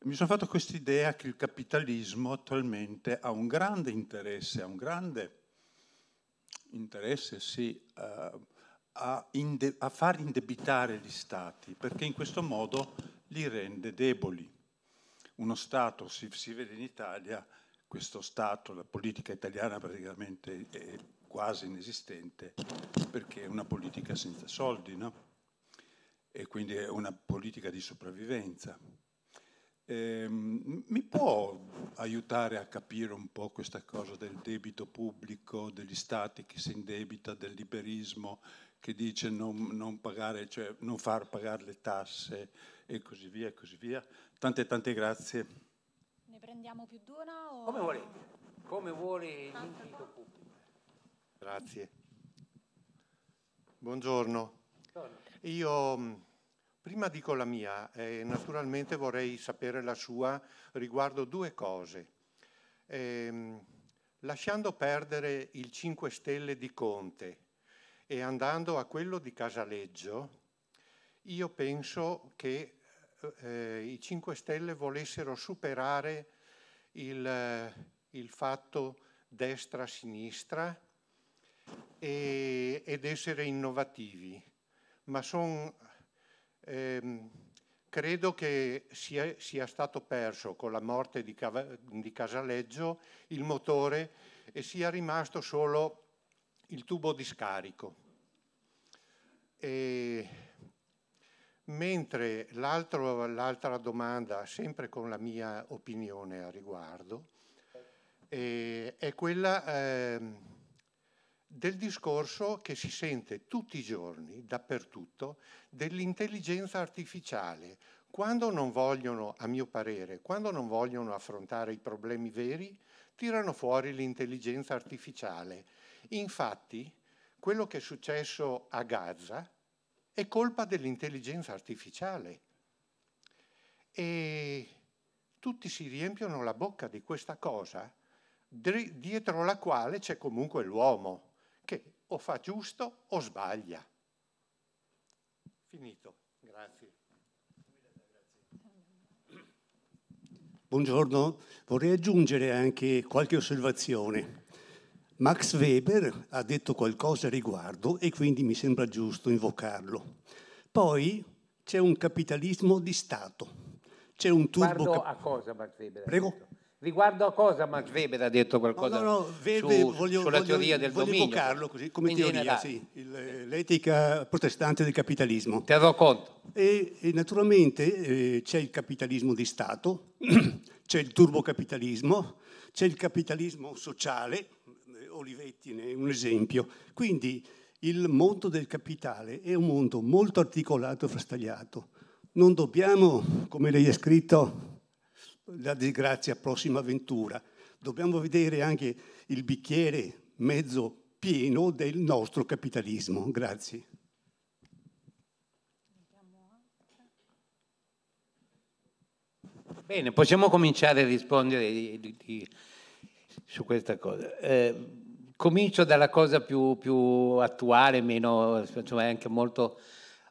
mi sono fatto quest'idea che il capitalismo attualmente ha un grande interesse, ha un grande interesse sì, uh, a, inde- a far indebitare gli stati, perché in questo modo li rende deboli. Uno Stato, si, si vede in Italia, questo Stato, la politica italiana praticamente è quasi inesistente perché è una politica senza soldi, no? E quindi è una politica di sopravvivenza. Eh, mi può aiutare a capire un po' questa cosa del debito pubblico, degli stati che si indebita, del liberismo che dice non, non, pagare, cioè non far pagare le tasse e così via e così via. Tante tante grazie. Ne prendiamo più di una? O... Come vuole, come vuole l'indirizzo pubblico. Grazie. Buongiorno. Io mm, prima dico la mia e naturalmente vorrei sapere la sua riguardo due cose. Ehm, lasciando perdere il 5 Stelle di Conte e andando a quello di Casaleggio, io penso che eh, eh i 5 Stelle volessero superare il, eh, il fatto destra-sinistra e, ed essere innovativi, ma son, ehm, credo che sia, sia, stato perso con la morte di, Cava, di Casaleggio il motore e sia rimasto solo il tubo di scarico. E, mentre l'altra domanda, sempre con la mia opinione a riguardo, eh, è quella... Eh, del discorso che si sente tutti i giorni, dappertutto, dell'intelligenza artificiale. Quando non vogliono, a mio parere, quando non vogliono affrontare i problemi veri, tirano fuori l'intelligenza artificiale. Infatti, quello che è successo a Gaza è colpa dell'intelligenza artificiale. E tutti si riempiono la bocca di questa cosa, dietro la quale c'è comunque l'uomo o fa giusto o sbaglia. Finito, grazie. Buongiorno, vorrei aggiungere anche qualche osservazione. Max Weber ha detto qualcosa a riguardo e quindi mi sembra giusto invocarlo. Poi c'è un capitalismo di Stato, c'è un turbo... Riguardo a cosa Max Weber? Prego. Riguardo a cosa Max Weber ha detto qualcosa no, no, no, Weber, su, voglio, sulla voglio, teoria del voglio dominio? Voglio così, come In teoria, sì, il, l'etica protestante del capitalismo. Terrò conto. E, e naturalmente eh, c'è il capitalismo di Stato, c'è il turbocapitalismo, c'è il capitalismo sociale, eh, Olivetti ne è un esempio. Quindi il mondo del capitale è un mondo molto articolato e frastagliato. Non dobbiamo, come lei ha scritto, la disgrazia, prossima avventura. Dobbiamo vedere anche il bicchiere mezzo pieno del nostro capitalismo. Grazie. Bene, possiamo cominciare a rispondere di, di, di, su questa cosa. Eh, comincio dalla cosa più, più attuale, meno, insomma, anche molto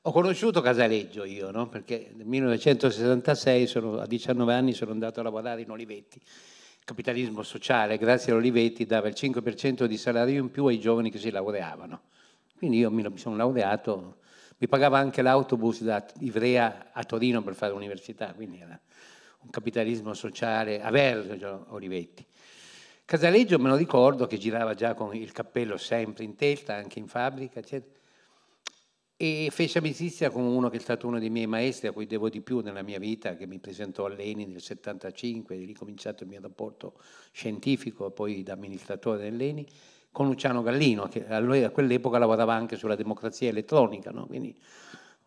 ho conosciuto Casaleggio io, no? perché nel 1966, sono, a 19 anni, sono andato a lavorare in Olivetti. Il capitalismo sociale, grazie all'Olivetti, dava il 5% di salario in più ai giovani che si laureavano. Quindi io mi, mi sono laureato, mi pagava anche l'autobus da Ivrea a Torino per fare l'università, quindi era un capitalismo sociale aperto cioè, Olivetti. Casaleggio me lo ricordo che girava già con il cappello sempre in testa, anche in fabbrica, eccetera e fece amicizia con uno che è stato uno dei miei maestri a cui devo di più nella mia vita, che mi presentò a Leni nel 75, lì cominciato il mio rapporto scientifico, e poi da amministratore dell'Eni, con Luciano Gallino, che a quell'epoca lavorava anche sulla democrazia elettronica, no? quindi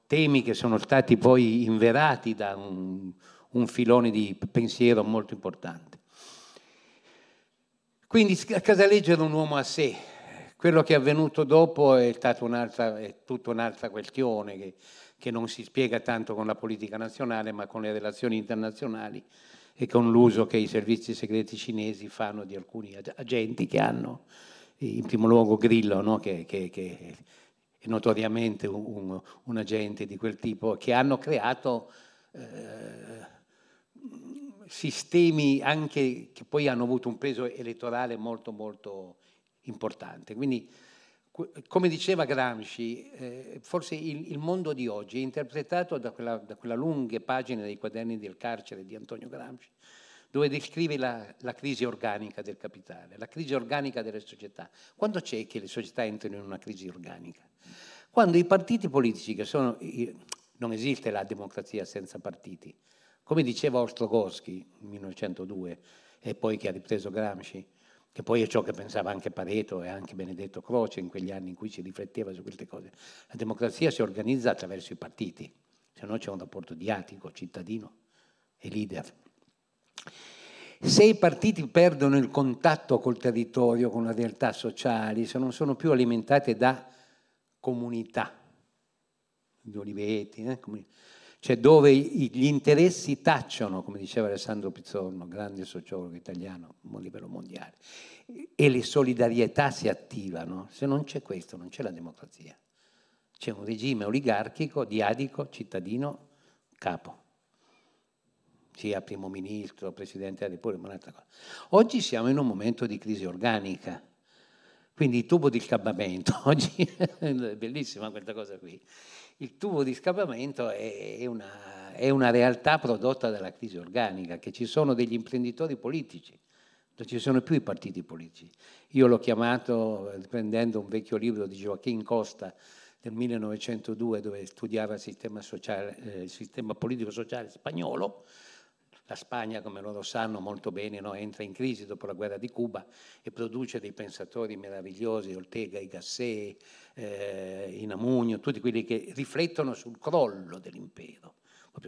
temi che sono stati poi inverati da un, un filone di pensiero molto importante. Quindi Casaleggio era un uomo a sé, quello che è avvenuto dopo è, è tutta un'altra questione che, che non si spiega tanto con la politica nazionale ma con le relazioni internazionali e con l'uso che i servizi segreti cinesi fanno di alcuni agenti che hanno, in primo luogo Grillo, no? che, che, che, è notoriamente un, un, un, agente di quel tipo, che hanno creato eh, sistemi anche che poi hanno avuto un peso elettorale molto molto importante. Quindi, come diceva Gramsci, eh, forse il, il, mondo di oggi è interpretato da quella, da quella, lunga pagina dei quaderni del carcere di Antonio Gramsci, dove descrive la, la, crisi organica del capitale, la crisi organica delle società. Quando c'è che le società entrano in una crisi organica? Quando i partiti politici, che sono... Non esiste la democrazia senza partiti. Come diceva Ostrogorsky nel 1902 e poi che ha ripreso Gramsci, che poi è ciò che pensava anche Pareto e anche Benedetto Croce in quegli anni in cui si rifletteva su queste cose. La democrazia si organizza attraverso i partiti, se no c'è un rapporto diatico, cittadino e leader. Se i partiti perdono il contatto col territorio, con le realtà sociali, se non sono più alimentate da comunità, gli oliveti, eh? cioè dove gli interessi tacciono, come diceva Alessandro Pizzorno, grande sociologo italiano a livello mondiale, e le solidarietà si attivano. Se non c'è questo, non c'è la democrazia. C'è un regime oligarchico, diadico, cittadino, capo. Sia primo ministro, presidente della Repubblica, ma un'altra cosa. Oggi siamo in un momento di crisi organica. Quindi il tubo di scabbamento, oggi è bellissima questa cosa qui il tubo di scappamento è una, è una realtà prodotta dalla crisi organica, che ci sono degli imprenditori politici, non ci sono più i partiti politici. Io l'ho chiamato, eh, prendendo un vecchio libro di Joaquin Costa, del 1902 dove studiava il sistema, sociale, eh, sistema politico-sociale spagnolo, la Spagna, come loro sanno molto bene, no, entra in crisi dopo la guerra di Cuba e produce dei pensatori meravigliosi, Ortega, Igassé, eh, Inamugno, tutti quelli che riflettono sul crollo dell'impero.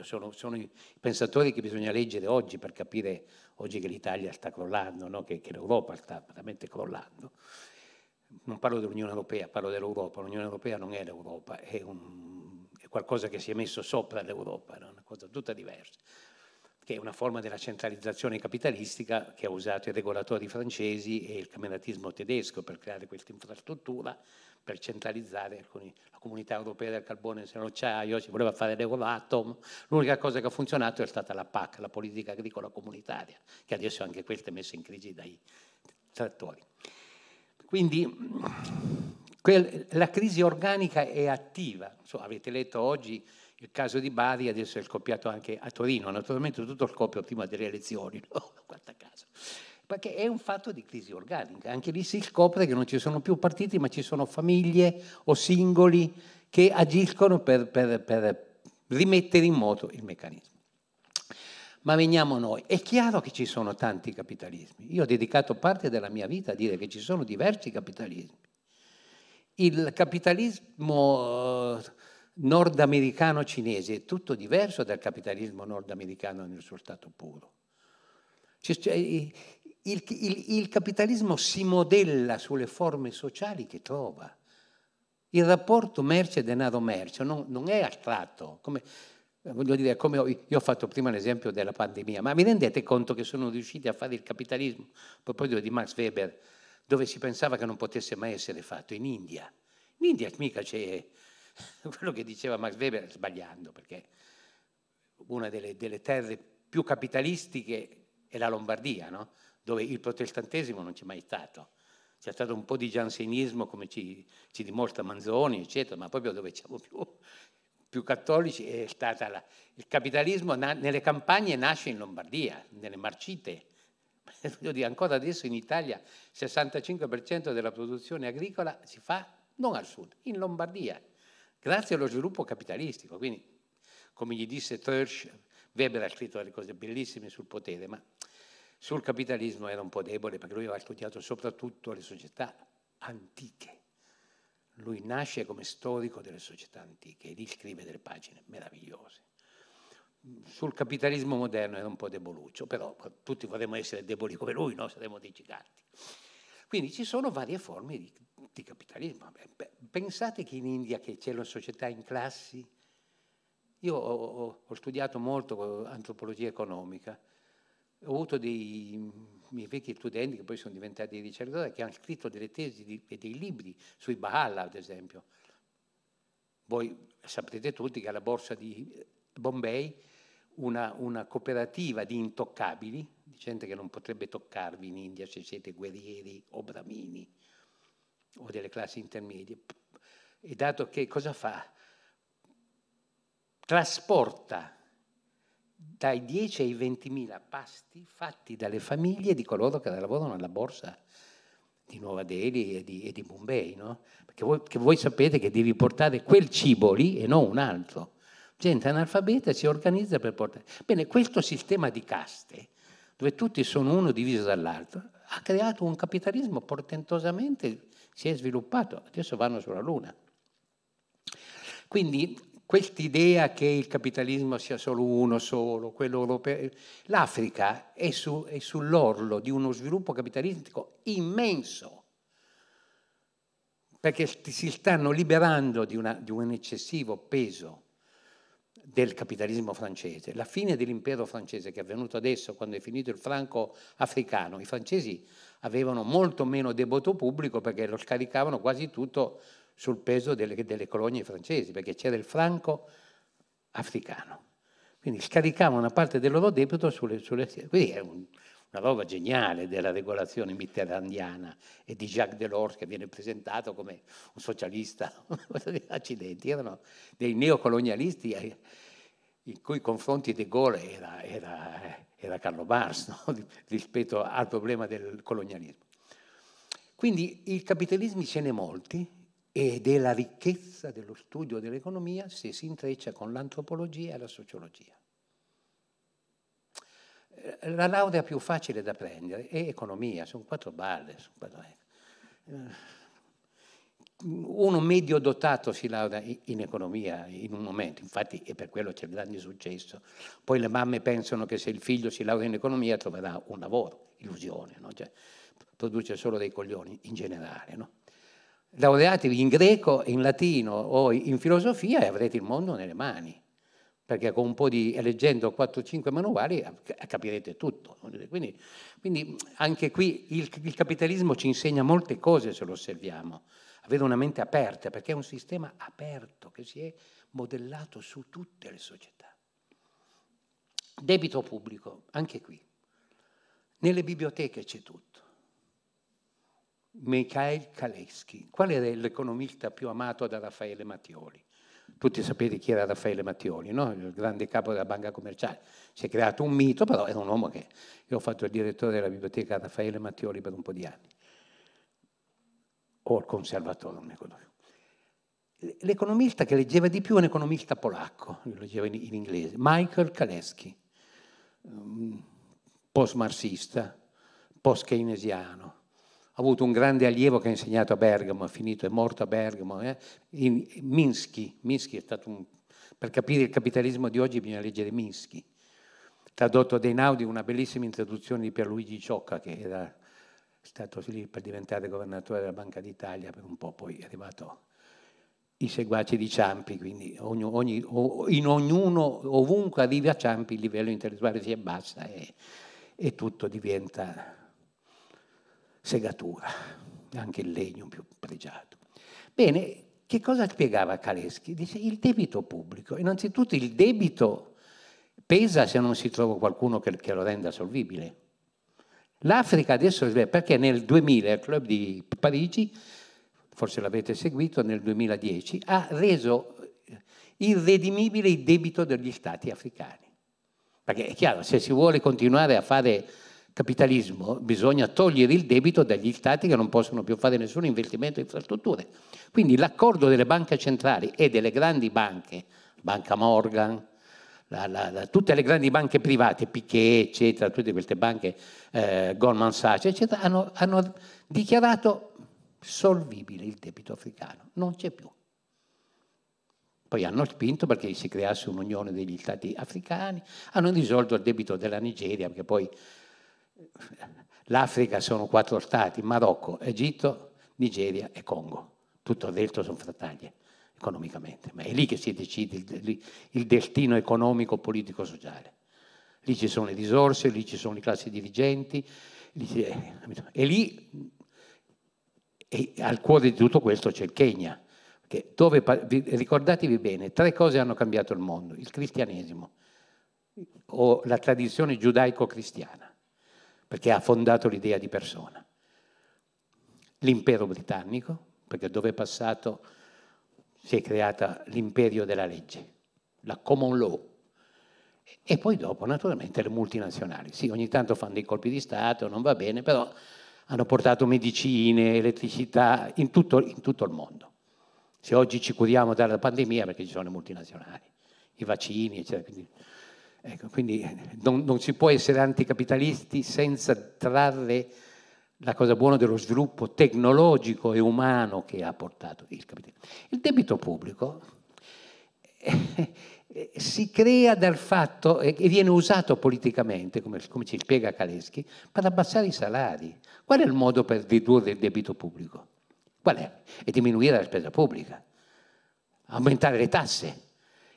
Sono, sono, i pensatori che bisogna leggere oggi per capire oggi che l'Italia sta crollando, no? che, che l'Europa sta veramente crollando. Non parlo dell'Unione Europea, parlo dell'Europa. L'Unione Europea non è l'Europa, è, un, è qualcosa che si è messo sopra l'Europa, è no? una cosa tutta diversa che è una forma della centralizzazione capitalistica che ha usato i regolatori francesi e il cameratismo tedesco per creare questa infrastruttura, per centralizzare alcuni, la comunità europea del carbone e dell'acciaio, si voleva fare l'Euratom, l'unica cosa che ha funzionato è stata la PAC, la politica agricola comunitaria, che adesso anche questa è messa in crisi dai trattori. Quindi la crisi organica è attiva, so, avete letto oggi il caso di Bari adesso è scoppiato anche a Torino, naturalmente tutto scoppia prima delle elezioni, no? guarda caso, perché è un fatto di crisi organica, anche lì si scopre che non ci sono più partiti ma ci sono famiglie o singoli che agiscono per, per, per rimettere in moto il meccanismo. Ma veniamo noi, è chiaro che ci sono tanti capitalismi, io ho dedicato parte della mia vita a dire che ci sono diversi capitalismi. Il capitalismo nordamericano cinese è tutto diverso dal capitalismo nordamericano nel suo stato puro. Cioè, il, il, il capitalismo si modella sulle forme sociali che trova. Il rapporto merce-denaro-merce non, non, è astratto. Come, eh, voglio dire, come ho, io ho fatto prima l'esempio della pandemia, ma vi rendete conto che sono riusciti a fare il capitalismo, a proposito di Max Weber, dove si pensava che non potesse mai essere fatto, in India. In India mica c'è quello che diceva Max Weber, sbagliando, perché una delle, delle terre più capitalistiche è la Lombardia, no? dove il protestantesimo non c'è mai stato. C'è stato un po' di giansenismo, come ci, ci dimostra Manzoni, eccetera, ma proprio dove siamo più, più cattolici è stata la, il capitalismo na, nelle campagne nasce in Lombardia, nelle marcite. Dire, ancora adesso in Italia il 65% della produzione agricola si fa non al sud, in Lombardia, grazie allo sviluppo capitalistico. Quindi, come gli disse Tersch, Weber ha scritto delle cose bellissime sul potere, ma sul capitalismo era un po' debole perché lui aveva studiato soprattutto le società antiche. Lui nasce come storico delle società antiche e lì scrive delle pagine meravigliose. Sul capitalismo moderno era un po' deboluccio, però tutti vorremmo essere deboli come lui, no? saremmo dei giganti. Quindi ci sono varie forme di anticapitalismo. Pensate che in India che c'è la società in classi, io ho, ho, studiato molto eh, antropologia economica, ho avuto dei mm, miei vecchi studenti che poi sono diventati ricercatori che hanno scritto delle tesi e dei libri sui Bahala, ad esempio. Voi saprete tutti che alla borsa di eh, Bombay una, una, cooperativa di intoccabili, di gente che non potrebbe toccarvi in India se siete guerrieri o bramini, o delle classi intermedie. E dato che cosa fa? Trasporta dai 10 ai 20.000 pasti fatti dalle famiglie di coloro che lavorano alla borsa di Nuova Delhi e di, e di Bombay, no? Perché voi, voi, sapete che devi portare quel cibo lì e non un altro. Gente analfabeta si organizza per portare. Bene, questo sistema di caste, dove tutti sono uno diviso dall'altro, ha creato un capitalismo portentosamente si è sviluppato, adesso vanno sulla Luna. Quindi quest'idea che il capitalismo sia solo uno solo, quello europeo, l'Africa è, su, è sull'orlo di uno sviluppo capitalistico immenso perché si stanno liberando di, una, di, un eccessivo peso del capitalismo francese. La fine dell'impero francese che è avvenuto adesso, quando è finito il franco africano, i francesi avevano molto meno debito pubblico perché lo scaricavano quasi tutto sul peso delle, delle colonie francesi, perché c'era il franco africano. Quindi scaricavano una parte del loro debito sulle... sulle quindi era un, una roba geniale della regolazione mitterrandiana e di Jacques Delors che viene presentato come un socialista. Accidenti, erano dei neocolonialisti eh, in cui confronti De Gaulle era, era, era Carlo Barz no? rispetto al problema del colonialismo. Quindi i capitalismi ce ne molti ed è la ricchezza dello studio dell'economia se si intreccia con l'antropologia e la sociologia. Eh, la laurea più facile da prendere è economia, sono quattro balle. Sono quattro... Eh uno medio dotato si laurea in economia in un momento, infatti è per quello c'è il grande successo. Poi le mamme pensano che se il figlio si laurea in economia troverà un lavoro, illusione, no? cioè, produce solo dei coglioni in generale. No? Laureatevi in greco, in latino o in filosofia e avrete il mondo nelle mani, perché con un po' di, leggendo 4-5 manuali capirete tutto. Quindi, quindi anche qui il, il capitalismo ci insegna molte cose se lo osserviamo avere una mente aperta, perché è un sistema aperto che si è modellato su tutte le società. Debito pubblico, anche qui. Nelle biblioteche c'è tutto. Mikhail Kaleschi, qual era l'economista più amato da Raffaele Mattioli? Tutti sapete chi era Raffaele Mattioli, no? il grande capo della banca commerciale. Si è creato un mito, però era un uomo che... Io ho fatto il direttore della biblioteca Raffaele Mattioli per un po' di anni o il conservatore, non mi ricordo più. L'economista che leggeva di più è un economista polacco, lo leggeva in, inglese, Michael Kaleski, mm, post-marxista, post-keynesiano. Ha avuto un grande allievo che ha insegnato a Bergamo, è finito, è morto a Bergamo, eh? in Minsky. Minsky è stato un... Per capire il capitalismo di oggi bisogna leggere Minsky. Tradotto da Einaudi, una bellissima introduzione di Pierluigi Ciocca, che era è stato Filippo per diventare governatore della Banca d'Italia per un po', poi è arrivato i seguaci di Ciampi, quindi ogni, ogni, in ognuno, ovunque arrivi a Ciampi, il livello intellettuale si abbassa e, e tutto diventa segatura, anche il legno più pregiato. Bene, che cosa spiegava Caleschi? Dice il debito pubblico. Innanzitutto il debito pesa se non si trova qualcuno che, che lo renda solvibile. L'Africa adesso eh, perché nel 2000 il club di Parigi, forse l'avete seguito, nel 2010 ha reso eh, irredimibile il debito degli stati africani. Perché è chiaro, se si vuole continuare a fare capitalismo bisogna togliere il debito dagli stati che non possono più fare nessun investimento in infrastrutture. Quindi l'accordo delle banche centrali e delle grandi banche, Banca Morgan, la, la, tutte le grandi banche private, Piquet, eccetera, tutte queste banche, eh, Goldman Sachs, eccetera, hanno, hanno dichiarato solvibile il debito africano, non c'è più. Poi hanno spinto perché si creasse un'unione degli stati africani, hanno risolto il debito della Nigeria, perché poi eh, l'Africa sono quattro stati, Marocco, Egitto, Nigeria e Congo. Tutto il resto sono frattaglie economicamente, ma è lì che si decide il, il destino economico, politico, sociale. Lì ci sono le risorse, lì ci sono le classi dirigenti, lì, e lì e al cuore di tutto questo c'è il Kenya. Dove, ricordatevi bene, tre cose hanno cambiato il mondo, il cristianesimo o la tradizione giudaico-cristiana, perché ha fondato l'idea di persona. L'impero britannico, perché dove è passato si è creata l'imperio della legge, la common law. E poi dopo, naturalmente, le multinazionali. Sì, ogni tanto fanno dei colpi di Stato, non va bene, però hanno portato medicine, elettricità in tutto, in tutto il mondo. Se oggi ci curiamo dalla pandemia perché ci sono le multinazionali, i vaccini, eccetera. Quindi, ecco, quindi non, non si può essere anticapitalisti senza trarre la cosa buona dello sviluppo tecnologico e umano che ha portato il capitale. Il debito pubblico eh, eh, si crea dal fatto, e viene usato politicamente, come, come, ci spiega Kaleschi, per abbassare i salari. Qual è il modo per ridurre il debito pubblico? Qual è? È diminuire la spesa pubblica, aumentare le tasse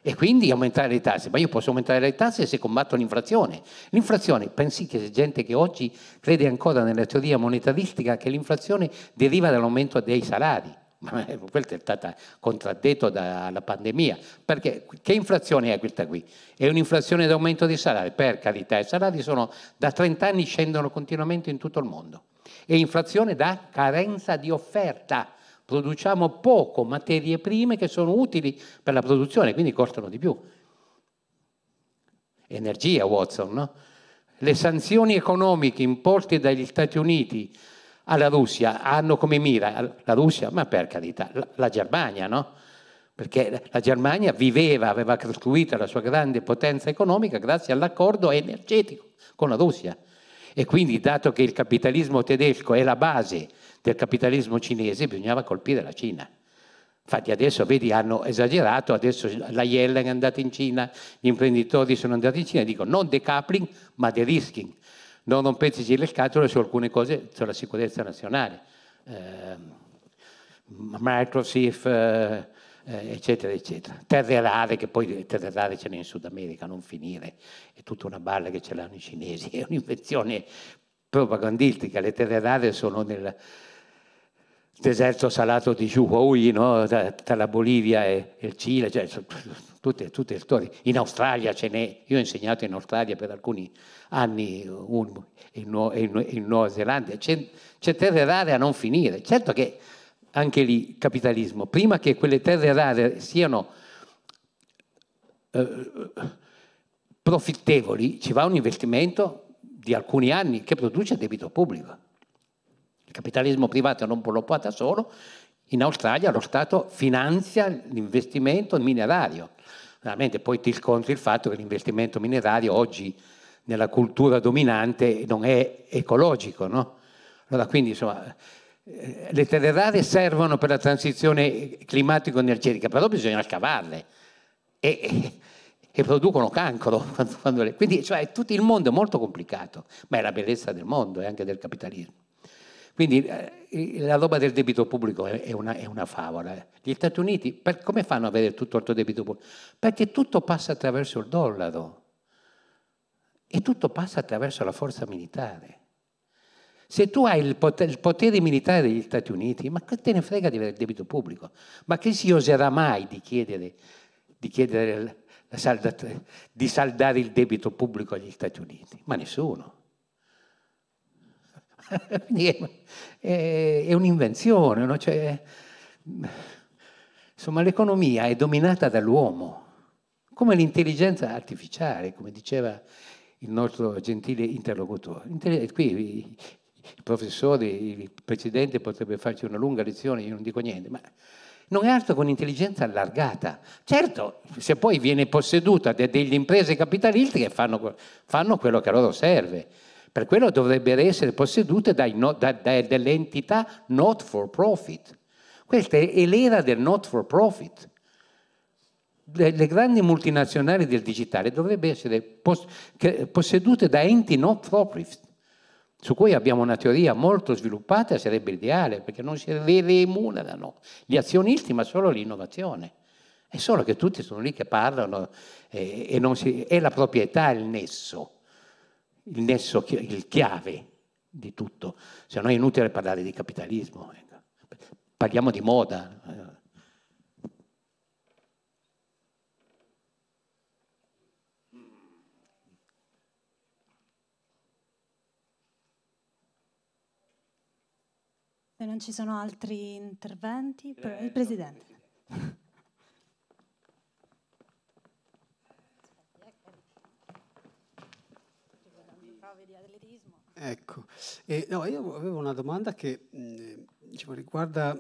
e quindi aumentare le tasse. Ma io posso aumentare le tasse se combatto l'inflazione. L'inflazione, pensi che c'è gente che oggi crede ancora nella teoria monetaristica che l'inflazione deriva dall'aumento dei salari. Ma eh, questo è stato contraddetto dalla pandemia. Perché che inflazione è questa qui? È un'inflazione d'aumento dei salari, per carità, i salari sono da 30 anni scendono continuamente in tutto il mondo. È inflazione da carenza di offerta produciamo poco materie prime che sono utili per la produzione, quindi costano di più. Energia, Watson, no? Le sanzioni economiche imposte dagli Stati Uniti alla Russia hanno come mira la Russia, ma per carità, la, la Germania, no? Perché la Germania viveva, aveva costruito la sua grande potenza economica grazie all'accordo energetico con la Russia. E quindi, dato che il capitalismo tedesco è la base del capitalismo cinese bisognava colpire la Cina. Infatti adesso, vedi, hanno esagerato, adesso la Yellen è andata in Cina, gli imprenditori sono andati in Cina e dicono non decoupling ma de-risking, non rompeteci le scatole su alcune cose, sulla sicurezza nazionale, ehm, eh, microchip, eh, eccetera, eccetera. Terre rare, che poi terre rare ce n'è in Sud America, non finire, è tutta una balla che ce l'hanno i cinesi, è un'invenzione propagandistica, le terre rare sono nel deserto salato di Juhuy, no? tra la Bolivia e il Cile, cioè, tutte, tutte storie. In Australia ce n'è, io ho insegnato in Australia per alcuni anni, uh, un, in, in, in, Nuova Zelanda, c'è, c'è terre rare a non finire. Certo che anche lì capitalismo, prima che quelle terre rare siano eh, profittevoli, ci va un investimento di alcuni anni che produce debito pubblico capitalismo privato non lo può da solo, in Australia lo Stato finanzia l'investimento minerario. Veramente poi ti scontri il fatto che l'investimento minerario oggi nella cultura dominante non è ecologico. No? Allora quindi insomma eh, le terre rare servono per la transizione climatico-energetica, però bisogna scavarle e, e producono cancro. Quando, quando le, quindi cioè, tutto il mondo è molto complicato, ma è la bellezza del mondo e anche del capitalismo. Quindi eh, la roba del debito pubblico è, una, è una, favola. Eh. Gli Stati Uniti per, come fanno a avere tutto il tuo debito pubblico? Perché tutto passa attraverso il dollaro e tutto passa attraverso la forza militare. Se tu hai il potere, il potere militare degli Stati Uniti, ma che te ne frega di avere il debito pubblico? Ma che si oserà mai di chiedere, di chiedere la salda, di saldare il debito pubblico agli Stati Uniti? Ma nessuno. è, è, è un'invenzione, no? cioè, insomma l'economia è dominata dall'uomo, come l'intelligenza artificiale, come diceva il nostro gentile interlocutore. Qui il professore, il precedente potrebbe farci una lunga lezione, io non dico niente, ma non è altro che un'intelligenza allargata. Certo, se poi viene posseduta da delle imprese capitalistiche fanno, fanno quello che a loro serve per quello dovrebbero essere possedute no, da, da, dalle entità not for profit. Questa è l'era del not for profit. Le, le grandi multinazionali del digitale dovrebbero essere pos, che, possedute da enti not for profit, su cui abbiamo una teoria molto sviluppata, sarebbe ideale, perché non si remunerano gli azionisti, ma solo l'innovazione. È solo che tutti sono lì che parlano eh, e, si, è la proprietà il nesso il nesso, il chiave di tutto, se no è inutile parlare di capitalismo. Ecco. Parliamo di moda. Eh. Se non ci sono altri interventi, eh, il Presidente. Ecco, e, no, io avevo una domanda che mm, diciamo, riguarda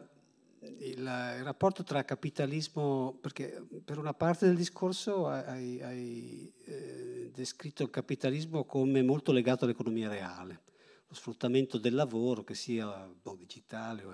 il, il, rapporto tra capitalismo, perché mm, per una parte del discorso hai, hai eh, descritto il capitalismo come molto legato all'economia reale, lo sfruttamento del lavoro, che sia boh, digitale,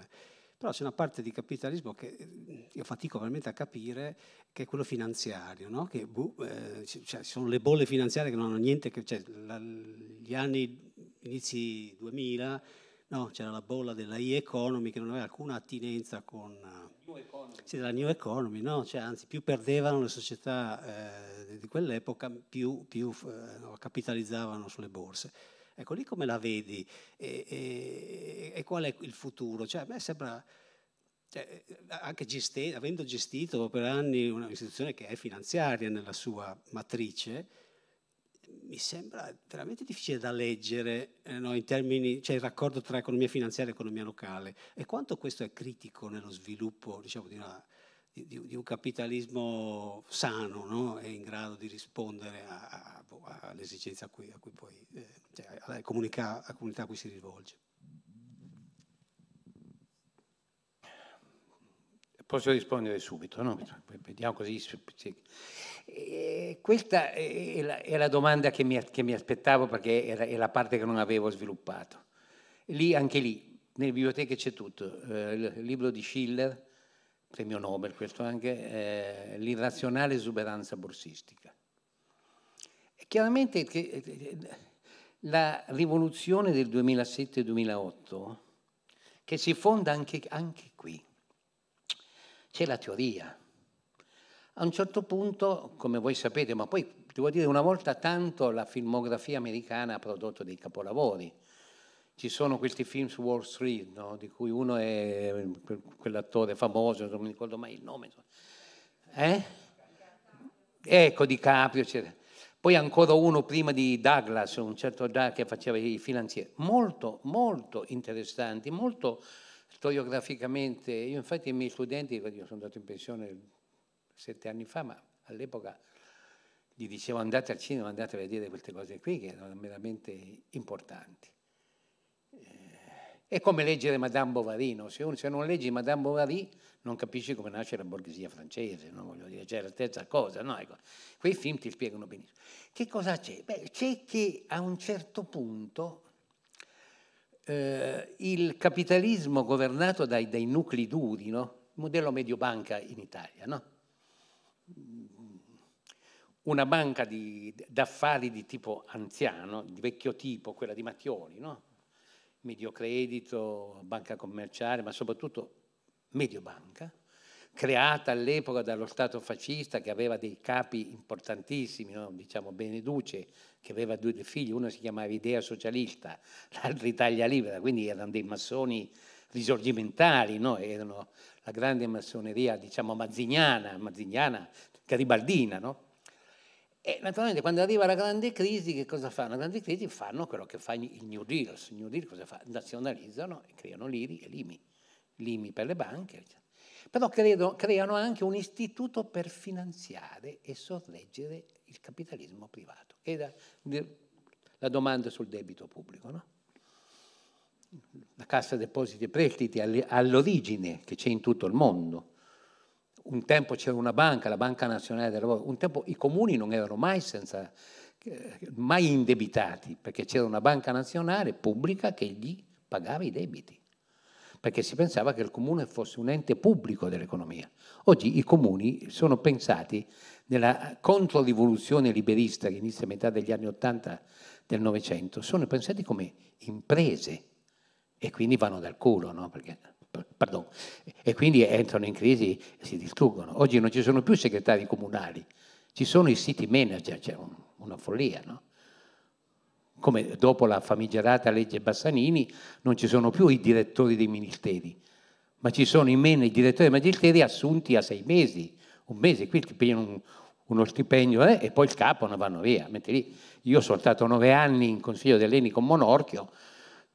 però c'è una parte di capitalismo che mm, io fatico veramente a capire, che è quello finanziario, no? che buh, eh, cioè, sono le bolle finanziarie che non hanno niente, che, cioè, la, gli anni inizi 2000 no, c'era la bolla della e-economy che non aveva alcuna attinenza con... Eh, new sì, della new economy, no? cioè, anzi più perdevano le società eh, di quell'epoca, più, più eh, capitalizzavano sulle borse. Ecco lì come la vedi e, e, e qual è il futuro? Cioè, a me sembra cioè, eh, geste, avendo gestito per anni un'istituzione che è finanziaria nella sua matrice, mi sembra veramente difficile da leggere eh, no, in termini, cioè il raccordo tra economia finanziaria e economia locale e quanto questo è critico nello sviluppo diciamo, di, una, di, di, un capitalismo sano no? e in grado di rispondere a, a, boh, all'esigenza a cui, a cui poi, eh, cioè, alla comunità a cui si rivolge. Posso rispondere subito, no? vediamo così. Eh, questa è la, è la domanda che mi, che mi, aspettavo perché era, è la parte che non avevo sviluppato. Lì, anche lì, nelle biblioteche c'è tutto. Eh, il libro di Schiller, premio Nobel questo anche, eh, l'irrazionale esuberanza borsistica. E chiaramente che, eh, eh, la rivoluzione del 2007-2008, che si fonda anche, anche qui, c'è la teoria. A un certo punto, come voi sapete, ma poi devo dire una volta tanto la filmografia americana ha prodotto dei capolavori. Ci sono questi film su Wall Street, no? di cui uno è eh, quell'attore famoso, non mi ricordo mai il nome. Eh? Ecco, Di Caprio, eccetera. Poi ancora uno prima di Douglas, un certo Douglas che faceva i finanzieri. Molto, molto interessanti, molto storiograficamente, io infatti i miei studenti, io sono andato in pensione sette anni fa, ma all'epoca gli dicevo andate al cinema, andate a vedere queste cose qui che erano veramente importanti. Eh, è come leggere Madame Bovary, se, un, se, non leggi Madame Bovary non capisci come nasce la borghesia francese, no? voglio dire, c'è la stessa cosa, no? ecco. quei film ti spiegano benissimo. Che cosa c'è? Beh, c'è che a un certo punto eh, il capitalismo governato dai, dai nuclei duri, no? il modello Mediobanca in Italia, no? una banca di, d'affari di tipo anziano, di vecchio tipo, quella di Mattioli, no? Mediocredito, banca commerciale, ma soprattutto Mediobanca, creata all'epoca dallo Stato fascista che aveva dei capi importantissimi, no? diciamo Beneduce, che aveva due figli, uno si chiamava Idea Socialista, l'altro Italia Libera, quindi erano dei massoni risorgimentali, no? erano la grande massoneria diciamo mazzignana, mazzignana, garibaldina. No? E naturalmente quando arriva la grande crisi, che cosa fanno? La grande crisi fanno quello che fa il New Deal, il New Deal cosa fa? Nazionalizzano e creano l'IRI e l'IMI, l'IMI per le banche, eccetera però credo, creano anche un istituto per finanziare e sorreggere il capitalismo privato. Era la domanda sul debito pubblico, no? La Cassa Depositi e Prestiti all'origine, che c'è in tutto il mondo. Un tempo c'era una banca, la Banca Nazionale del Lavoro, un tempo i comuni non erano mai, senza, mai indebitati, perché c'era una banca nazionale pubblica che gli pagava i debiti perché si pensava che il comune fosse un ente pubblico dell'economia. Oggi i comuni sono pensati nella controrivoluzione liberista che inizia a metà degli anni Ottanta del Novecento, sono pensati come imprese e quindi vanno dal culo, no? perché, pardon, e quindi entrano in crisi e si distruggono. Oggi non ci sono più segretari comunali, ci sono i city manager, c'è cioè una follia, no? come dopo la famigerata legge Bassanini non ci sono più i direttori dei ministeri, ma ci sono in meno i direttori dei magisteri assunti a sei mesi, un mese, qui ti pigliano un, uno stipendio eh, e poi il capo ne vanno via. Mentre lì io sono stato nove anni in consiglio dell'Eni con Monorchio,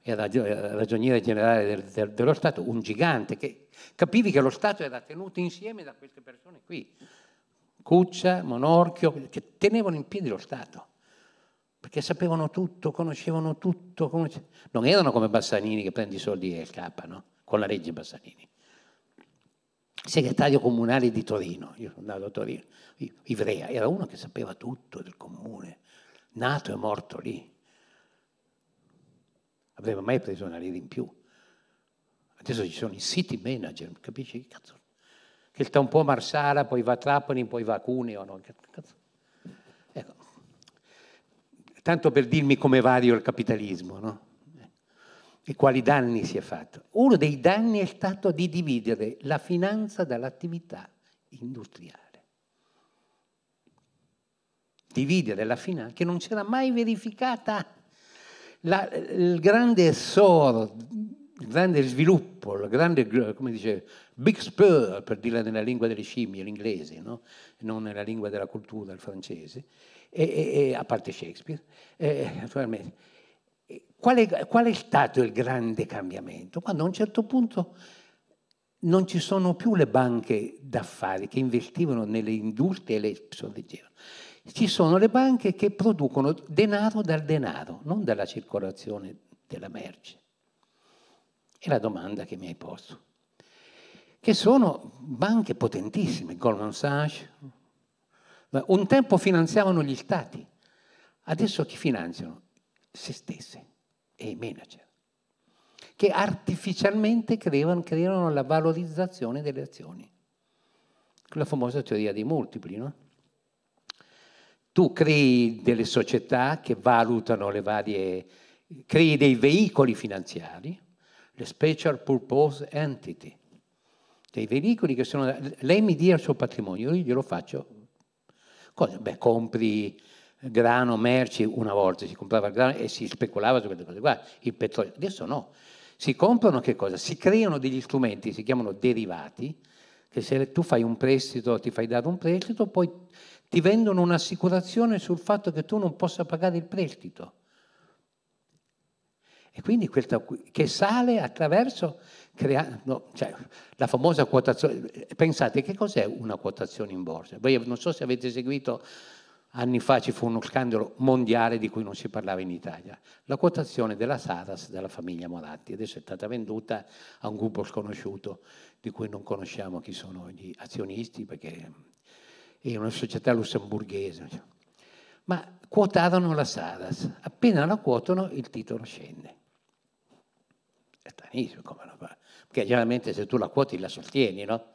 era ragioniere generale del, del, dello Stato, un gigante, che capivi che lo Stato era tenuto insieme da queste persone qui, Cuccia, Monorchio, che tenevano in piedi lo Stato perché sapevano tutto, conoscevano tutto, non erano come Bassanini che prende i soldi e K, no? con la legge Bassanini. Segretario comunale di Torino, io sono andato a Torino, Ivrea, era uno che sapeva tutto del comune, nato e morto lì. Avrebbe mai preso una lira in più. Adesso ci sono i city manager, capisci che cazzo? Che sta un po' a Marsala, poi va a Trapani, poi va a Cuneo, no? Che cazzo? tanto per dirmi come vario il capitalismo no? e quali danni si è fatto. Uno dei danni è stato di dividere la finanza dall'attività industriale. Dividere la finanza, che non c'era mai verificata la, il grande essoro, il grande sviluppo, il grande, come dice, big spur, per dirla nella lingua delle scimmie, l'inglese, no? non nella lingua della cultura, il francese, e, e, a parte Shakespeare, eh, naturalmente. Qual è, qual è, stato il grande cambiamento? Quando a un certo punto non ci sono più le banche d'affari che investivano nelle industrie e le sorreggevano. Ci sono le banche che producono denaro dal denaro, non dalla circolazione della merce. È la domanda che mi hai posto. Che sono banche potentissime, Goldman Sachs, un tempo finanziavano gli stati, adesso chi finanziano? Se stesse e i manager, che artificialmente creano, creano la valorizzazione delle azioni. La famosa teoria dei multipli, no? Tu crei delle società che valutano le varie, crei dei veicoli finanziari, le special purpose entity, dei veicoli che sono, lei mi dia il suo patrimonio, io glielo faccio Cosa? Beh, compri grano, merci, una volta si comprava grano e si speculava su queste cose qua, il petrolio, adesso no. Si comprano che cosa? Si creano degli strumenti, si chiamano derivati, che se tu fai un prestito, ti fai dare un prestito, poi ti vendono un'assicurazione sul fatto che tu non possa pagare il prestito. E quindi questa, che sale attraverso creando, cioè, la famosa quotazione, pensate che cos'è una quotazione in borsa? Voi non so se avete seguito, anni fa ci fu uno scandalo mondiale di cui non si parlava in Italia, la quotazione della Saras della famiglia Moratti, adesso è stata venduta a un gruppo sconosciuto di cui non conosciamo chi sono gli azionisti perché è una società lussemburghese. Ma quotarono la Saras, appena la quotano il titolo scende. È stranissimo come lo fa che generalmente se tu la quoti la sostieni, no?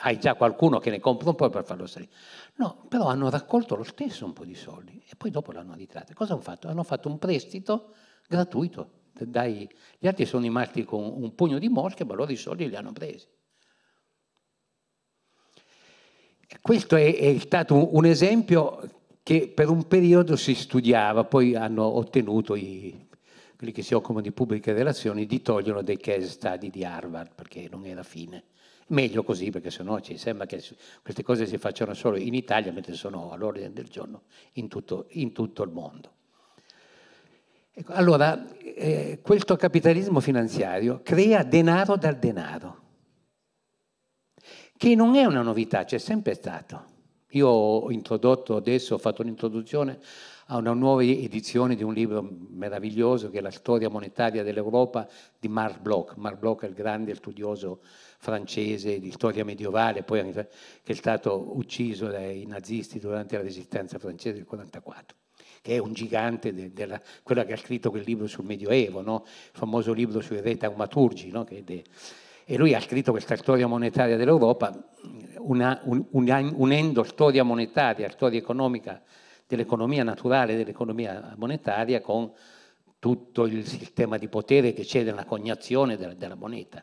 Hai già qualcuno che ne compra un po' per farlo salire. No, però hanno raccolto lo stesso un po' di soldi e poi dopo l'hanno ritratta. Cosa hanno fatto? Hanno fatto un prestito gratuito. Dai, gli altri sono rimasti con un pugno di mosche, ma loro i soldi li hanno presi. Questo è, è stato un esempio che per un periodo si studiava, poi hanno ottenuto i quelli che si occupano di pubbliche relazioni, di toglierlo dai case study di Harvard, perché non è la fine. Meglio così, perché sennò ci sembra che queste cose si facciano solo in Italia, mentre sono all'ordine del giorno in tutto, in tutto il mondo. Ecco, allora, eh, questo capitalismo finanziario crea denaro dal denaro, che non è una novità, c'è sempre stato. Io ho introdotto adesso, ho fatto un'introduzione a una nuova edizione di un libro meraviglioso che è La storia monetaria dell'Europa di Marc Bloch. Marc Bloch è il grande studioso francese di storia medievale, poi che è stato ucciso dai nazisti durante la resistenza francese del 1944 che è un gigante de, della, quella che ha scritto quel libro sul Medioevo, no? il famoso libro sui re taumaturgi, no? de... e lui ha scritto questa storia monetaria dell'Europa, una, un, un, unendo storia monetaria, storia economica dell'economia naturale, dell'economia monetaria con tutto il sistema di potere che c'è nella cognazione della, della moneta.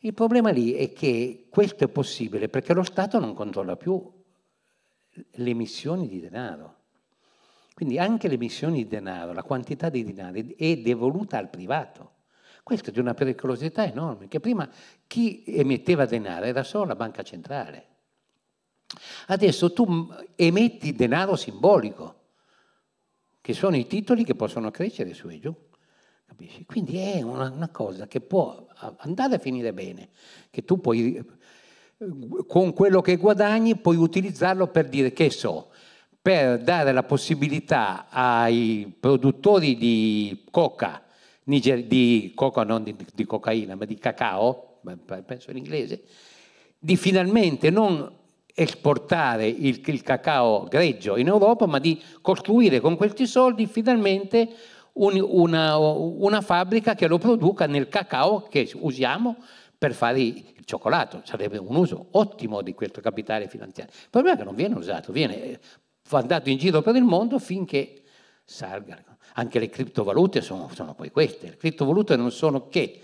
Il problema lì è che questo è possibile perché lo Stato non controlla più le emissioni di denaro. Quindi anche le emissioni di denaro, la quantità di denaro è devoluta al privato. Questo è di una pericolosità enorme, che prima chi emetteva denaro era solo la banca centrale. Adesso tu emetti denaro simbolico, che sono i titoli che possono crescere su e giù. Capisci? Quindi è una, una cosa che può andare a finire bene, che tu puoi, con quello che guadagni, puoi utilizzarlo per dire che so, per dare la possibilità ai produttori di coca, di coca non di, di cocaina, ma di cacao, penso in inglese, di finalmente non esportare il, il cacao greggio in Europa, ma di costruire con questi soldi finalmente un, una, una, fabbrica che lo produca nel cacao che usiamo per fare il cioccolato. Sarebbe un uso ottimo di questo capitale finanziario. Il problema è che non viene usato, viene andato in giro per il mondo finché salgano. Anche le criptovalute sono, sono poi queste. Le criptovalute non sono che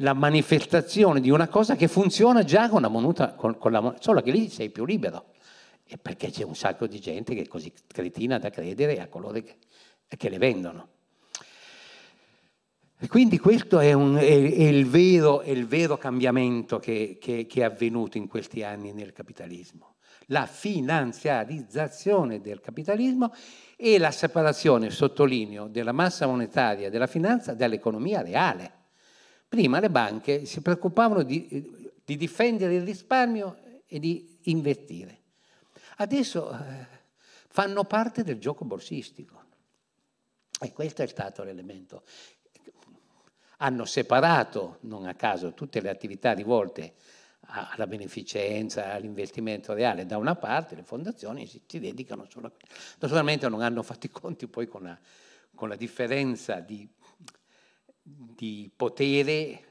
la manifestazione di una cosa che funziona già con la moneta, con, con la, solo che lì sei più libero, e perché c'è un sacco di gente che è così cretina da credere a coloro che, che le vendono. E quindi questo è, un, è, è, il, vero, è il, vero, cambiamento che, che, che è avvenuto in questi anni nel capitalismo la finanziarizzazione del capitalismo e la separazione, sottolineo, della massa monetaria della finanza dall'economia reale. Prima le banche si preoccupavano di, eh, di difendere il risparmio e di investire. Adesso eh, fanno parte del gioco borsistico. E questo è stato l'elemento. Hanno separato, non a caso, tutte le attività rivolte alla beneficenza, all'investimento reale da una parte, le fondazioni si, si dedicano solo a questo. Naturalmente non hanno fatto i conti poi con la, con la differenza di di potere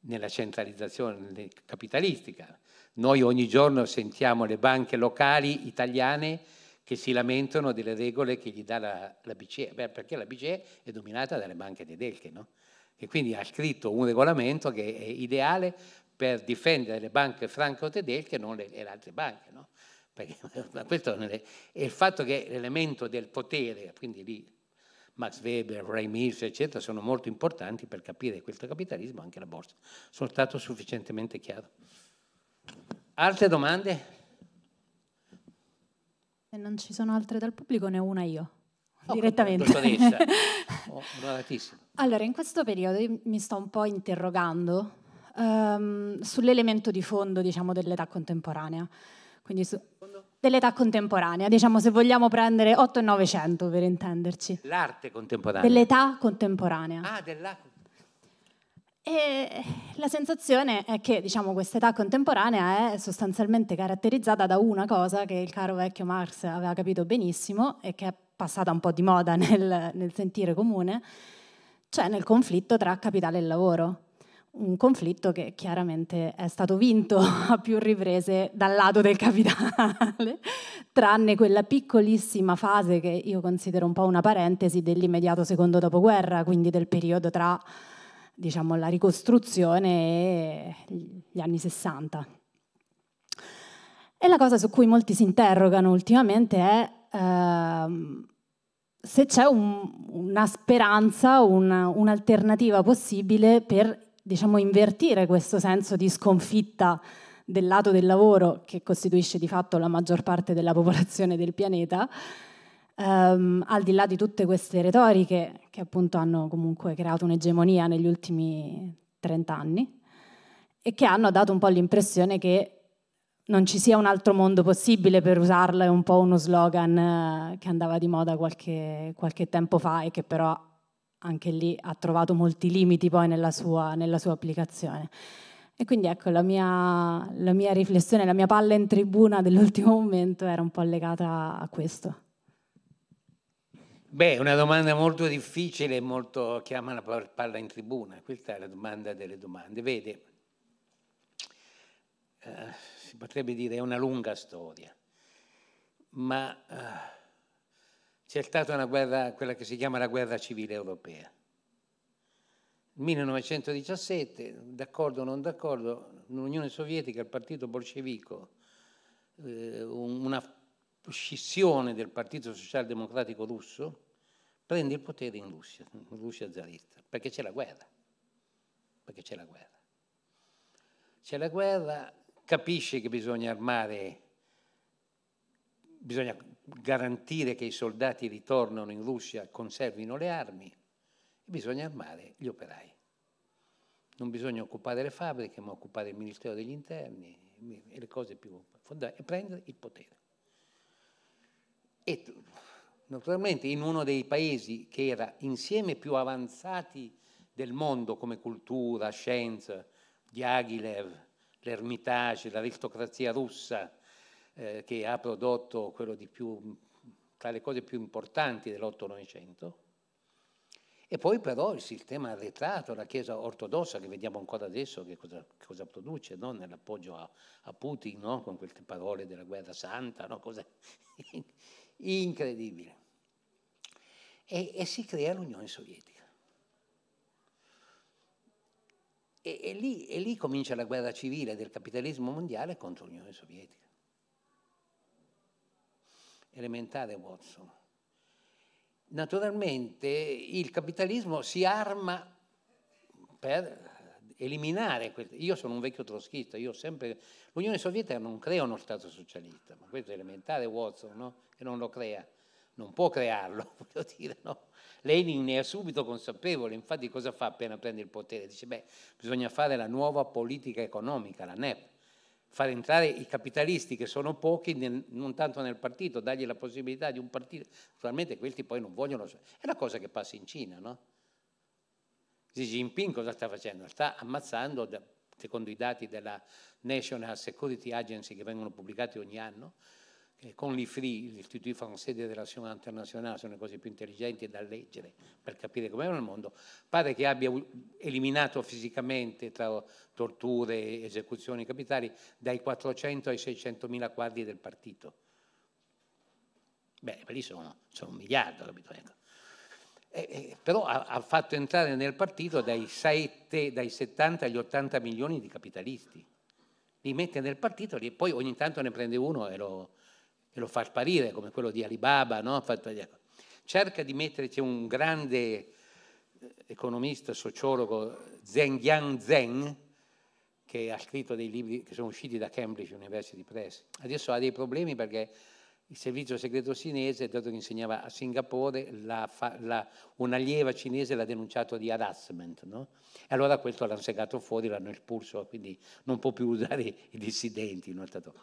nella centralizzazione capitalistica. Noi ogni giorno sentiamo le banche locali italiane che si lamentano delle regole che gli dà la, la BCE, Beh, perché la BCE è dominata dalle banche tedesche, no? e quindi ha scritto un regolamento che è ideale per difendere le banche franco-tedesche e non le, le altre banche. No? Perché, è il fatto che l'elemento del potere, quindi lì Max Weber, Ray Mills, eccetera, sono molto importanti per capire questo capitalismo, anche la borsa. Sono stato sufficientemente chiaro. Altre domande? Se non ci sono altre dal pubblico, ne ho una io. Oh, direttamente. oh, allora, in questo periodo mi sto un po' interrogando um, sull'elemento di fondo, diciamo, dell'età contemporanea. Quindi su, dell'età contemporanea, diciamo se vogliamo prendere 8 e 900 per intenderci. L'arte contemporanea. Dell'età contemporanea. Ah, dell'età e la sensazione è che diciamo, questa età contemporanea è sostanzialmente caratterizzata da una cosa che il caro vecchio Marx aveva capito benissimo e che è passata un po' di moda nel, nel sentire comune, cioè nel conflitto tra capitale e lavoro un conflitto che chiaramente è stato vinto a più riprese dal lato del capitale, tranne quella piccolissima fase che io considero un po' una parentesi dell'immediato secondo dopoguerra, quindi del periodo tra diciamo, la ricostruzione e gli anni 60. E la cosa su cui molti si interrogano ultimamente è ehm, se c'è un, una speranza, una, un'alternativa possibile per diciamo, invertire questo senso di sconfitta del lato del lavoro che costituisce di fatto la maggior parte della popolazione del pianeta, ehm, al di là di tutte queste retoriche che appunto hanno comunque creato un'egemonia negli ultimi 30 anni e che hanno dato un po' l'impressione che non ci sia un altro mondo possibile per usarla, è un po' uno slogan eh, che andava di moda qualche, qualche tempo fa e che però anche lì ha trovato molti limiti poi nella sua, nella sua applicazione. E quindi ecco, la mia, la mia, riflessione, la mia palla in tribuna dell'ultimo momento era un po' legata a questo. Beh, una domanda molto difficile molto chiama la palla in tribuna, questa è la domanda delle domande. Vede, eh, si potrebbe dire è una lunga storia, ma eh, c'è stata una guerra, quella che si chiama la guerra civile europea. 1917, d'accordo o non d'accordo, l'Unione Sovietica, il partito bolscevico, eh, una scissione del Partito Socialdemocratico russo, prende il potere in Russia, in Russia zarista, perché c'è la guerra. Perché c'è la guerra. C'è la guerra, capisce che bisogna armare bisogna garantire che i soldati ritornano in Russia, conservino le armi, bisogna armare gli operai. Non bisogna occupare le fabbriche, ma occupare il Ministero degli Interni e le cose più fondamentali, e prendere il potere. E naturalmente in uno dei paesi che era insieme più avanzati del mondo come cultura, scienza, Diaghilev, l'Ermitage, l'aristocrazia russa, eh, che ha prodotto quello di più, tra le cose più importanti dell'Otto-Novecento, e poi però il sistema arretrato, la Chiesa ortodossa, che vediamo ancora adesso che cosa, cosa produce no? nell'appoggio a, a Putin, no? con queste parole della guerra santa, no? cosa incredibile. E, e, si crea l'Unione Sovietica. E, e, lì, e lì comincia la guerra civile del capitalismo mondiale contro l'Unione Sovietica elementare Watson. Naturalmente il capitalismo si arma per eliminare questo. Io sono un vecchio trotschista, io sempre... L'Unione Sovietica non crea uno Stato socialista, ma questo è elementare Watson, no? Che non lo crea, non può crearlo, voglio dire, no? Lenin ne è subito consapevole, infatti cosa fa appena prende il potere? Dice, beh, bisogna fare la nuova politica economica, la NEP, far entrare i capitalisti, che sono pochi, nel, non tanto nel partito, dargli la possibilità di un partito. Naturalmente questi poi non vogliono... È una cosa che passa in Cina, no? Xi Jinping cosa sta facendo? Sta ammazzando, secondo i dati della National Security Agency che vengono pubblicati ogni anno, con l'IFRI, l'Istitut Français des Relations Internazionali, sono le cose più intelligenti da leggere per capire com'è nel mondo, pare che abbia eliminato fisicamente tra torture, e esecuzioni capitali dai 400 ai 600 mila quadri del partito. Beh, lì sono, sono un miliardo, capito? Ecco. Eh, eh, però ha, ha, fatto entrare nel partito dai, 7, dai 70 agli 80 milioni di capitalisti. Li mette nel partito, li, poi ogni tanto ne prende uno e lo, e lo fa sparire, come quello di Alibaba. No? Ecco. Cerca di metterti un grande eh, economista, sociologo, Zheng Yang Zheng, che ha scritto dei libri che sono usciti da Cambridge University Press. Adesso ha dei problemi perché il servizio segreto cinese, dato che insegnava a Singapore, la, la, un'allieva cinese l'ha denunciato di harassment, no? E allora questo l'hanno segato fuori, l'hanno espulso, quindi non può più usare i dissidenti. Notato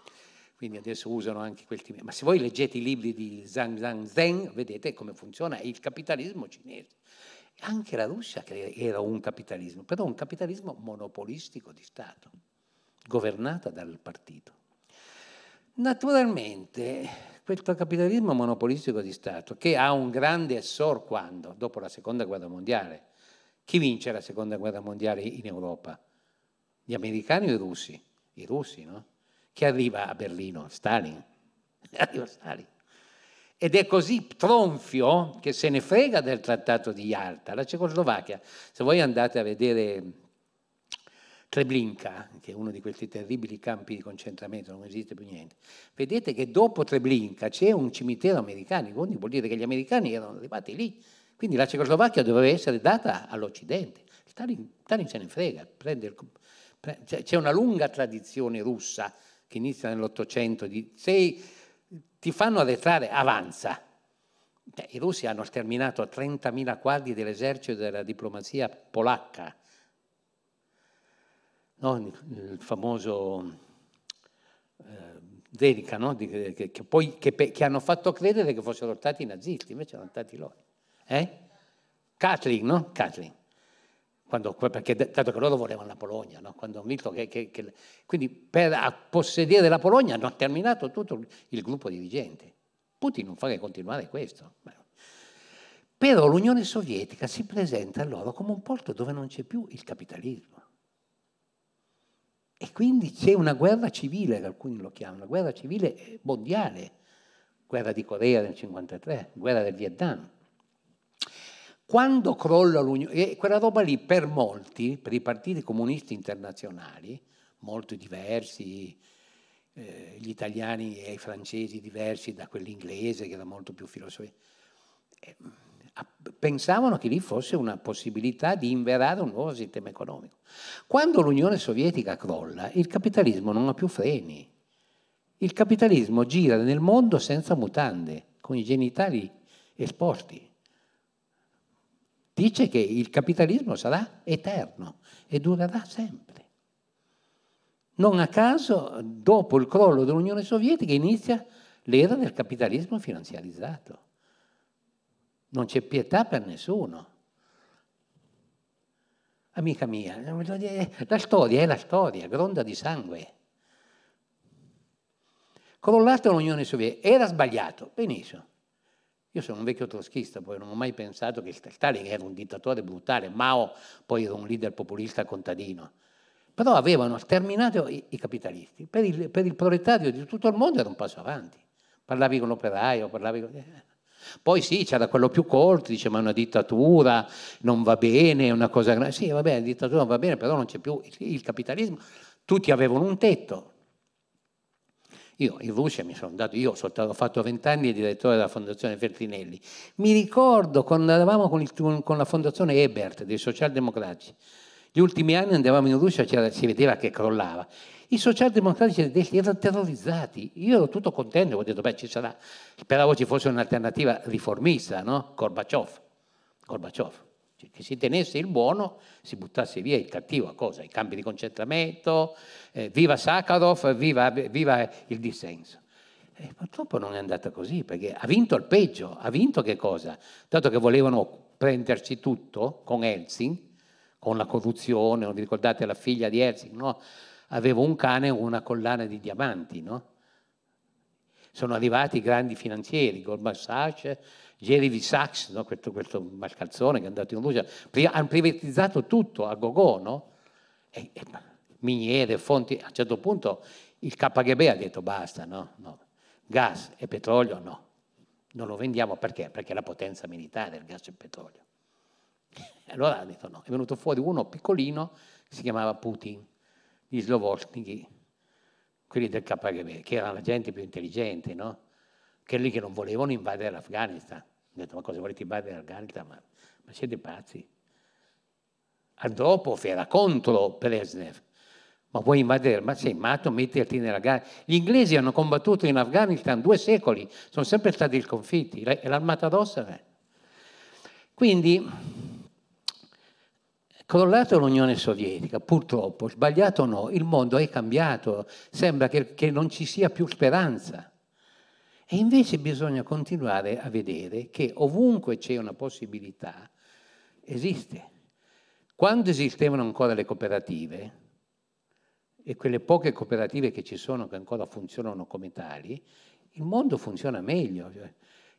quindi adesso usano anche quel tipo. Ma se voi leggete i libri di Zhang Zhang Zeng, vedete come funziona il capitalismo cinese. Anche la Russia era un capitalismo, però un capitalismo monopolistico di Stato, governata dal partito. Naturalmente, questo capitalismo monopolistico di Stato, che ha un grande essor quando? Dopo la Seconda Guerra Mondiale. Chi vince la Seconda Guerra Mondiale in Europa? Gli americani o i russi? I russi, no? che arriva a Berlino, Stalin. Arriva Stalin. Ed è così tronfio che se ne frega del trattato di Yalta. La Cecoslovacchia, se voi andate a vedere Treblinka, che è uno di questi terribili campi di concentramento, non esiste più niente, vedete che dopo Treblinka c'è un cimitero americano, quindi vuol dire che gli americani erano arrivati lì. Quindi la Cecoslovacchia doveva essere data all'Occidente. Stalin, Stalin se ne frega, prende il, c'è una lunga tradizione russa che inizia nell'Ottocento, di sei, ti fanno arretrare, avanza. Cioè, I russi hanno sterminato 30.000 quadri dell'esercito della diplomazia polacca. No? Il famoso eh, Delica, no? che, che, che, che, hanno fatto credere che fossero stati nazisti, invece erano stati loro. Eh? Kathleen, no? Kathleen. Quando, perché dato che loro volevano la Polonia, no? che, che, che, quindi per possedere la Polonia hanno terminato tutto il gruppo dirigente. Putin non fa che continuare questo. Però l'Unione Sovietica si presenta a loro come un porto dove non c'è più il capitalismo. E quindi c'è una guerra civile, alcuni lo chiamano, una guerra civile mondiale, guerra di Corea del 1953, guerra del Vietnam quando crolla l'Unione, e quella roba lì per molti, per i partiti comunisti internazionali, molto diversi, eh, gli italiani e i francesi diversi da quell'inglese che era molto più filosofico, eh, pensavano che lì fosse una possibilità di inverare un nuovo sistema economico. Quando l'Unione Sovietica crolla, il capitalismo non ha più freni. Il capitalismo gira nel mondo senza mutande, con i genitali esposti dice che il capitalismo sarà eterno e durerà sempre. Non a caso, dopo il crollo dell'Unione Sovietica, inizia l'era del capitalismo finanziarizzato. Non c'è pietà per nessuno. Amica mia, la storia è la storia, gronda di sangue. Crollata l'Unione Sovietica, era sbagliato, benissimo. Io sono un vecchio trotschista, poi non ho mai pensato che Stalin era un dittatore brutale, Mao poi era un leader populista contadino. Però avevano sterminato i, i capitalisti. Per il, per il, proletario di tutto il mondo era un passo avanti. Parlavi con l'operaio, parlavi con... Eh. Poi sì, c'era quello più colto, dice ma una dittatura non va bene, è una cosa grande. Sì, va bene, la dittatura non va bene, però non c'è più il, il capitalismo. Tutti avevano un tetto, io in Russia mi sono andato, io ho fatto vent'anni direttore della Fondazione Fertinelli. Mi ricordo quando eravamo con, il, con la Fondazione Ebert dei Socialdemocratici, gli ultimi anni andavamo in Russia, si vedeva che crollava. I socialdemocratici tedeschi erano terrorizzati. Io ero tutto contento, ho detto, beh, ci sarà. Speravo ci fosse un'alternativa riformista, no? Gorbaciov. Gorbaciov cioè che si tenesse il buono, si buttasse via il cattivo, a cosa? I campi di concentramento, eh, viva Sakharov, viva, viva il dissenso. E eh, purtroppo non è andata così, perché ha vinto il peggio, ha vinto che cosa? Dato che volevano prenderci tutto con Helsinki, con la corruzione, non vi ricordate la figlia di Herzing, no? Avevo un cane e una collana di diamanti, no? Sono arrivati i grandi finanzieri, Goldman Sachs, Jerry Sachs, no? questo, questo malcalzone che è andato in Russia, pri- hanno privatizzato tutto a Gogò, no? E, e, miniere, fonti, a un certo punto il KGB ha detto basta, no? no. Gas e petrolio no, non lo vendiamo perché? Perché è la potenza militare, il gas e il petrolio. E Allora ha detto no, è venuto fuori uno piccolino, che si chiamava Putin, gli Slovostichi, quelli del KGB, che erano la gente più intelligente, no? quelli che non volevano invadere l'Afghanistan. Ho detto, ma cosa volete invadere l'Afghanistan? Ma, ma siete pazzi? Al era contro Brezhnev. Ma vuoi invadere? Ma sei matto, metterti nella gara. Gli inglesi hanno combattuto in Afghanistan due secoli, sono sempre stati sconfitti, l'armata rossa. Eh. Quindi, crollata l'Unione Sovietica, purtroppo, sbagliato o no, il mondo è cambiato, sembra che, che non ci sia più speranza. E invece bisogna continuare a vedere che ovunque c'è una possibilità, esiste. Quando esistevano ancora le cooperative, e quelle poche cooperative che ci sono, che ancora funzionano come tali, il mondo funziona meglio.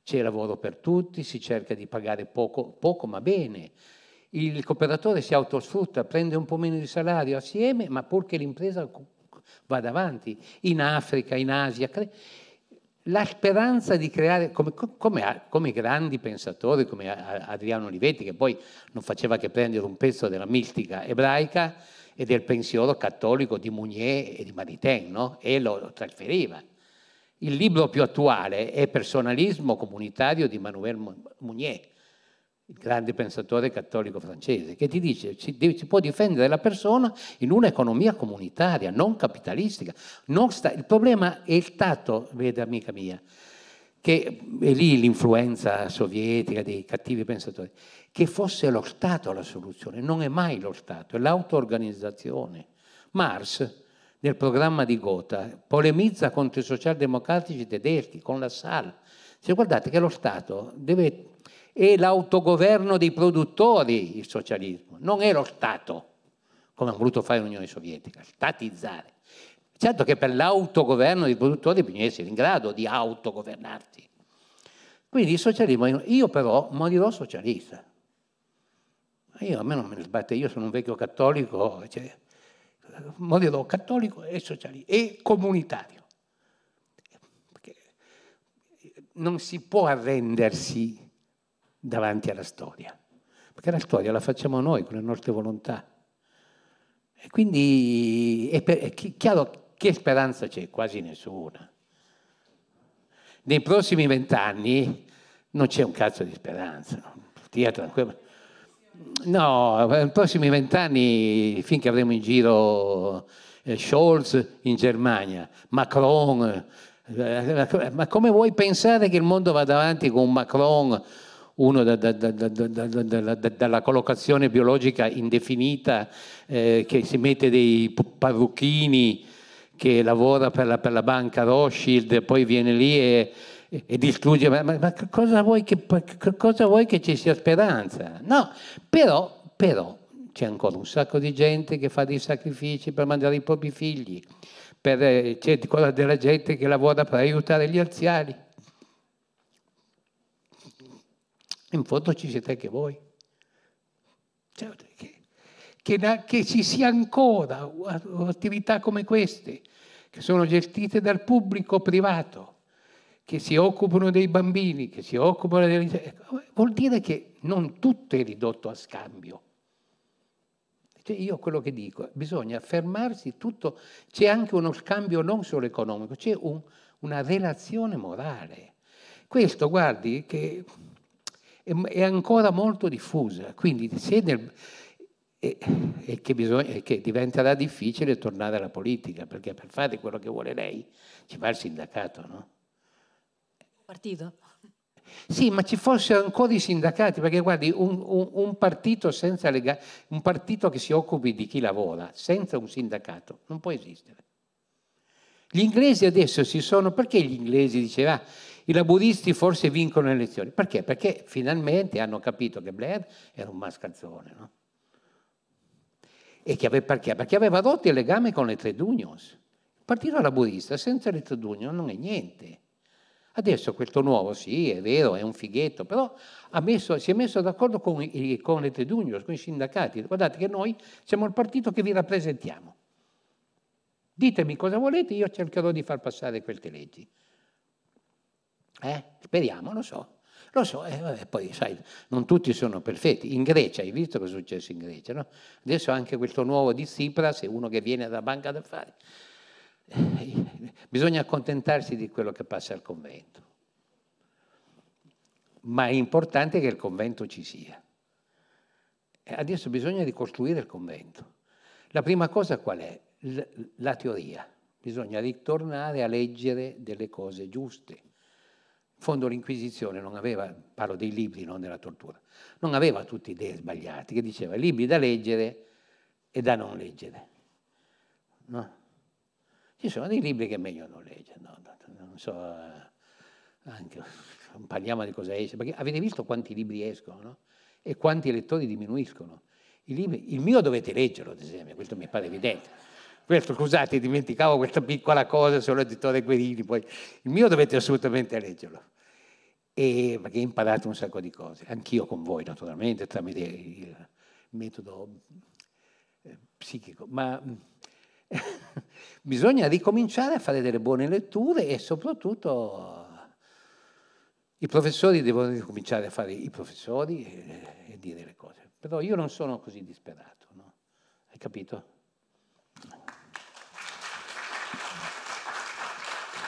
C'è lavoro per tutti, si cerca di pagare poco, poco ma bene. Il cooperatore si autosfrutta, prende un po' meno di salario assieme, ma purché l'impresa vada avanti. In Africa, in Asia la speranza di creare, come, come, come grandi pensatori come Adriano Olivetti, che poi non faceva che prendere un pezzo della mistica ebraica e del pensiero cattolico di Mounier e di Maritain, no? e lo trasferiva. Il libro più attuale è Personalismo comunitario di Manuel Mounier, il grande pensatore cattolico francese, che ti dice che si può difendere la persona in un'economia comunitaria, non capitalistica. Non sta, il problema è il stato, vede amica mia, che è lì l'influenza sovietica dei cattivi pensatori, che fosse lo Stato la soluzione, non è mai lo Stato, è l'auto-organizzazione. Marx, nel programma di Gotha, polemizza contro i socialdemocratici tedeschi, con la SAL. Cioè, guardate che lo Stato deve e l'autogoverno dei produttori, il socialismo, non è lo Stato, come ha voluto fare l'Unione Sovietica, statizzare. Certo che per l'autogoverno dei produttori bisogna essere in grado di autogovernarsi. Quindi il socialismo, io però morirò socialista. Io a me non me ne sbatte, io sono un vecchio cattolico, cioè, morirò cattolico e socialista e comunitario. Perché non si può arrendersi davanti alla storia. Perché la storia la facciamo noi con le nostre volontà. E quindi è, per, è chiaro che speranza c'è? Quasi nessuna. Nei prossimi vent'anni non c'è un cazzo di speranza. Stia tranquillo. No, nei prossimi vent'anni, finché avremo in giro eh, Scholz in Germania, Macron, eh, ma come vuoi pensare che il mondo vada avanti con Macron uno da, da, da, dalla collocazione biologica indefinita eh, che si mette dei parrucchini che lavora per la, per la banca Rothschild, poi viene lì e, e, e distrugge, ma, ma, ma cosa, vuoi che, cosa, vuoi che, ci sia speranza? No, però, però c'è ancora un sacco di gente che fa dei sacrifici per mandare i propri figli, per, c'è quella della gente che lavora per aiutare gli anziani In fondo ci siete anche voi. Cioè, che, che, che ci sia ancora attività come queste, che sono gestite dal pubblico privato, che si occupano dei bambini, che si occupano delle... Ecco, vuol dire che non tutto è ridotto a scambio. Cioè, io quello che dico, bisogna fermarsi tutto, c'è anche uno scambio non solo economico, c'è un, una relazione morale. Questo, guardi, che è ancora molto diffusa, quindi se nel, e, e, che bisogna, che diventerà difficile tornare alla politica, perché per fare quello che vuole lei ci va il sindacato, no? Partito. Sì, ma ci fossero ancora i sindacati, perché guardi, un, un, un, partito lega, un, partito che si occupi di chi lavora senza un sindacato non può esistere. Gli inglesi adesso si sono, perché gli inglesi diceva, i laburisti forse vincono le elezioni. Perché? Perché finalmente hanno capito che Blair era un mascalzone, no? E che aveva, perché? Perché aveva rotto il legame con le trade unions. Il partito laburista senza le trade unions non è niente. Adesso questo nuovo, sì, è vero, è un fighetto, però messo, si è messo d'accordo con, i, con le tredugnos, con i sindacati. Guardate che noi siamo il partito che vi rappresentiamo. Ditemi cosa volete, io cercherò di far passare queste leggi. Eh? Speriamo, lo so. Lo so, eh, vabbè, poi sai, non tutti sono perfetti. In Grecia, hai visto cosa è successo in Grecia? No? Adesso anche questo nuovo di Tsipras è uno che viene dalla banca d'affari. Eh, bisogna accontentarsi di quello che passa al convento. Ma è importante che il convento ci sia. Adesso bisogna ricostruire il convento. La prima cosa qual è? la teoria. Bisogna ritornare a leggere delle cose giuste in fondo l'Inquisizione non aveva, parlo dei libri, non della tortura, non aveva tutte idee sbagliate, che diceva libri da leggere e da non leggere. No? Ci sono dei libri che è meglio non leggere, no? non so, eh, anche, non parliamo di cosa esce, perché avete visto quanti libri escono no? e quanti lettori diminuiscono. Libri, il mio dovete leggerlo, ad esempio, questo mi pare evidente questo, scusate, dimenticavo questa piccola cosa sull'editore Guerini, poi il mio dovete assolutamente leggerlo. E, perché imparate un sacco di cose, anch'io con voi naturalmente, tramite il metodo eh, psichico, ma bisogna ricominciare a fare delle buone letture e soprattutto i professori devono ricominciare a fare i professori e, e dire le cose. Però io non sono così disperato, no? hai capito?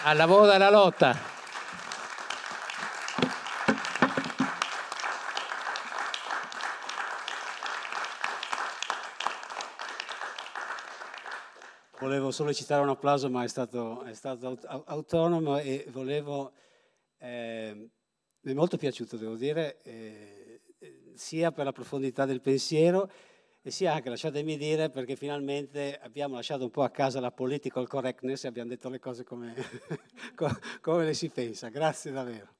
Alla voda la lotta. Volevo sollecitare un applauso, ma è stato, è stato autonomo e volevo... Eh, mi è molto piaciuto, devo dire, eh, eh sia per la profondità del pensiero e sia anche, lasciatemi dire, perché finalmente abbiamo lasciato un po' a casa la political correctness e abbiamo detto le cose come, come le si pensa. Grazie davvero.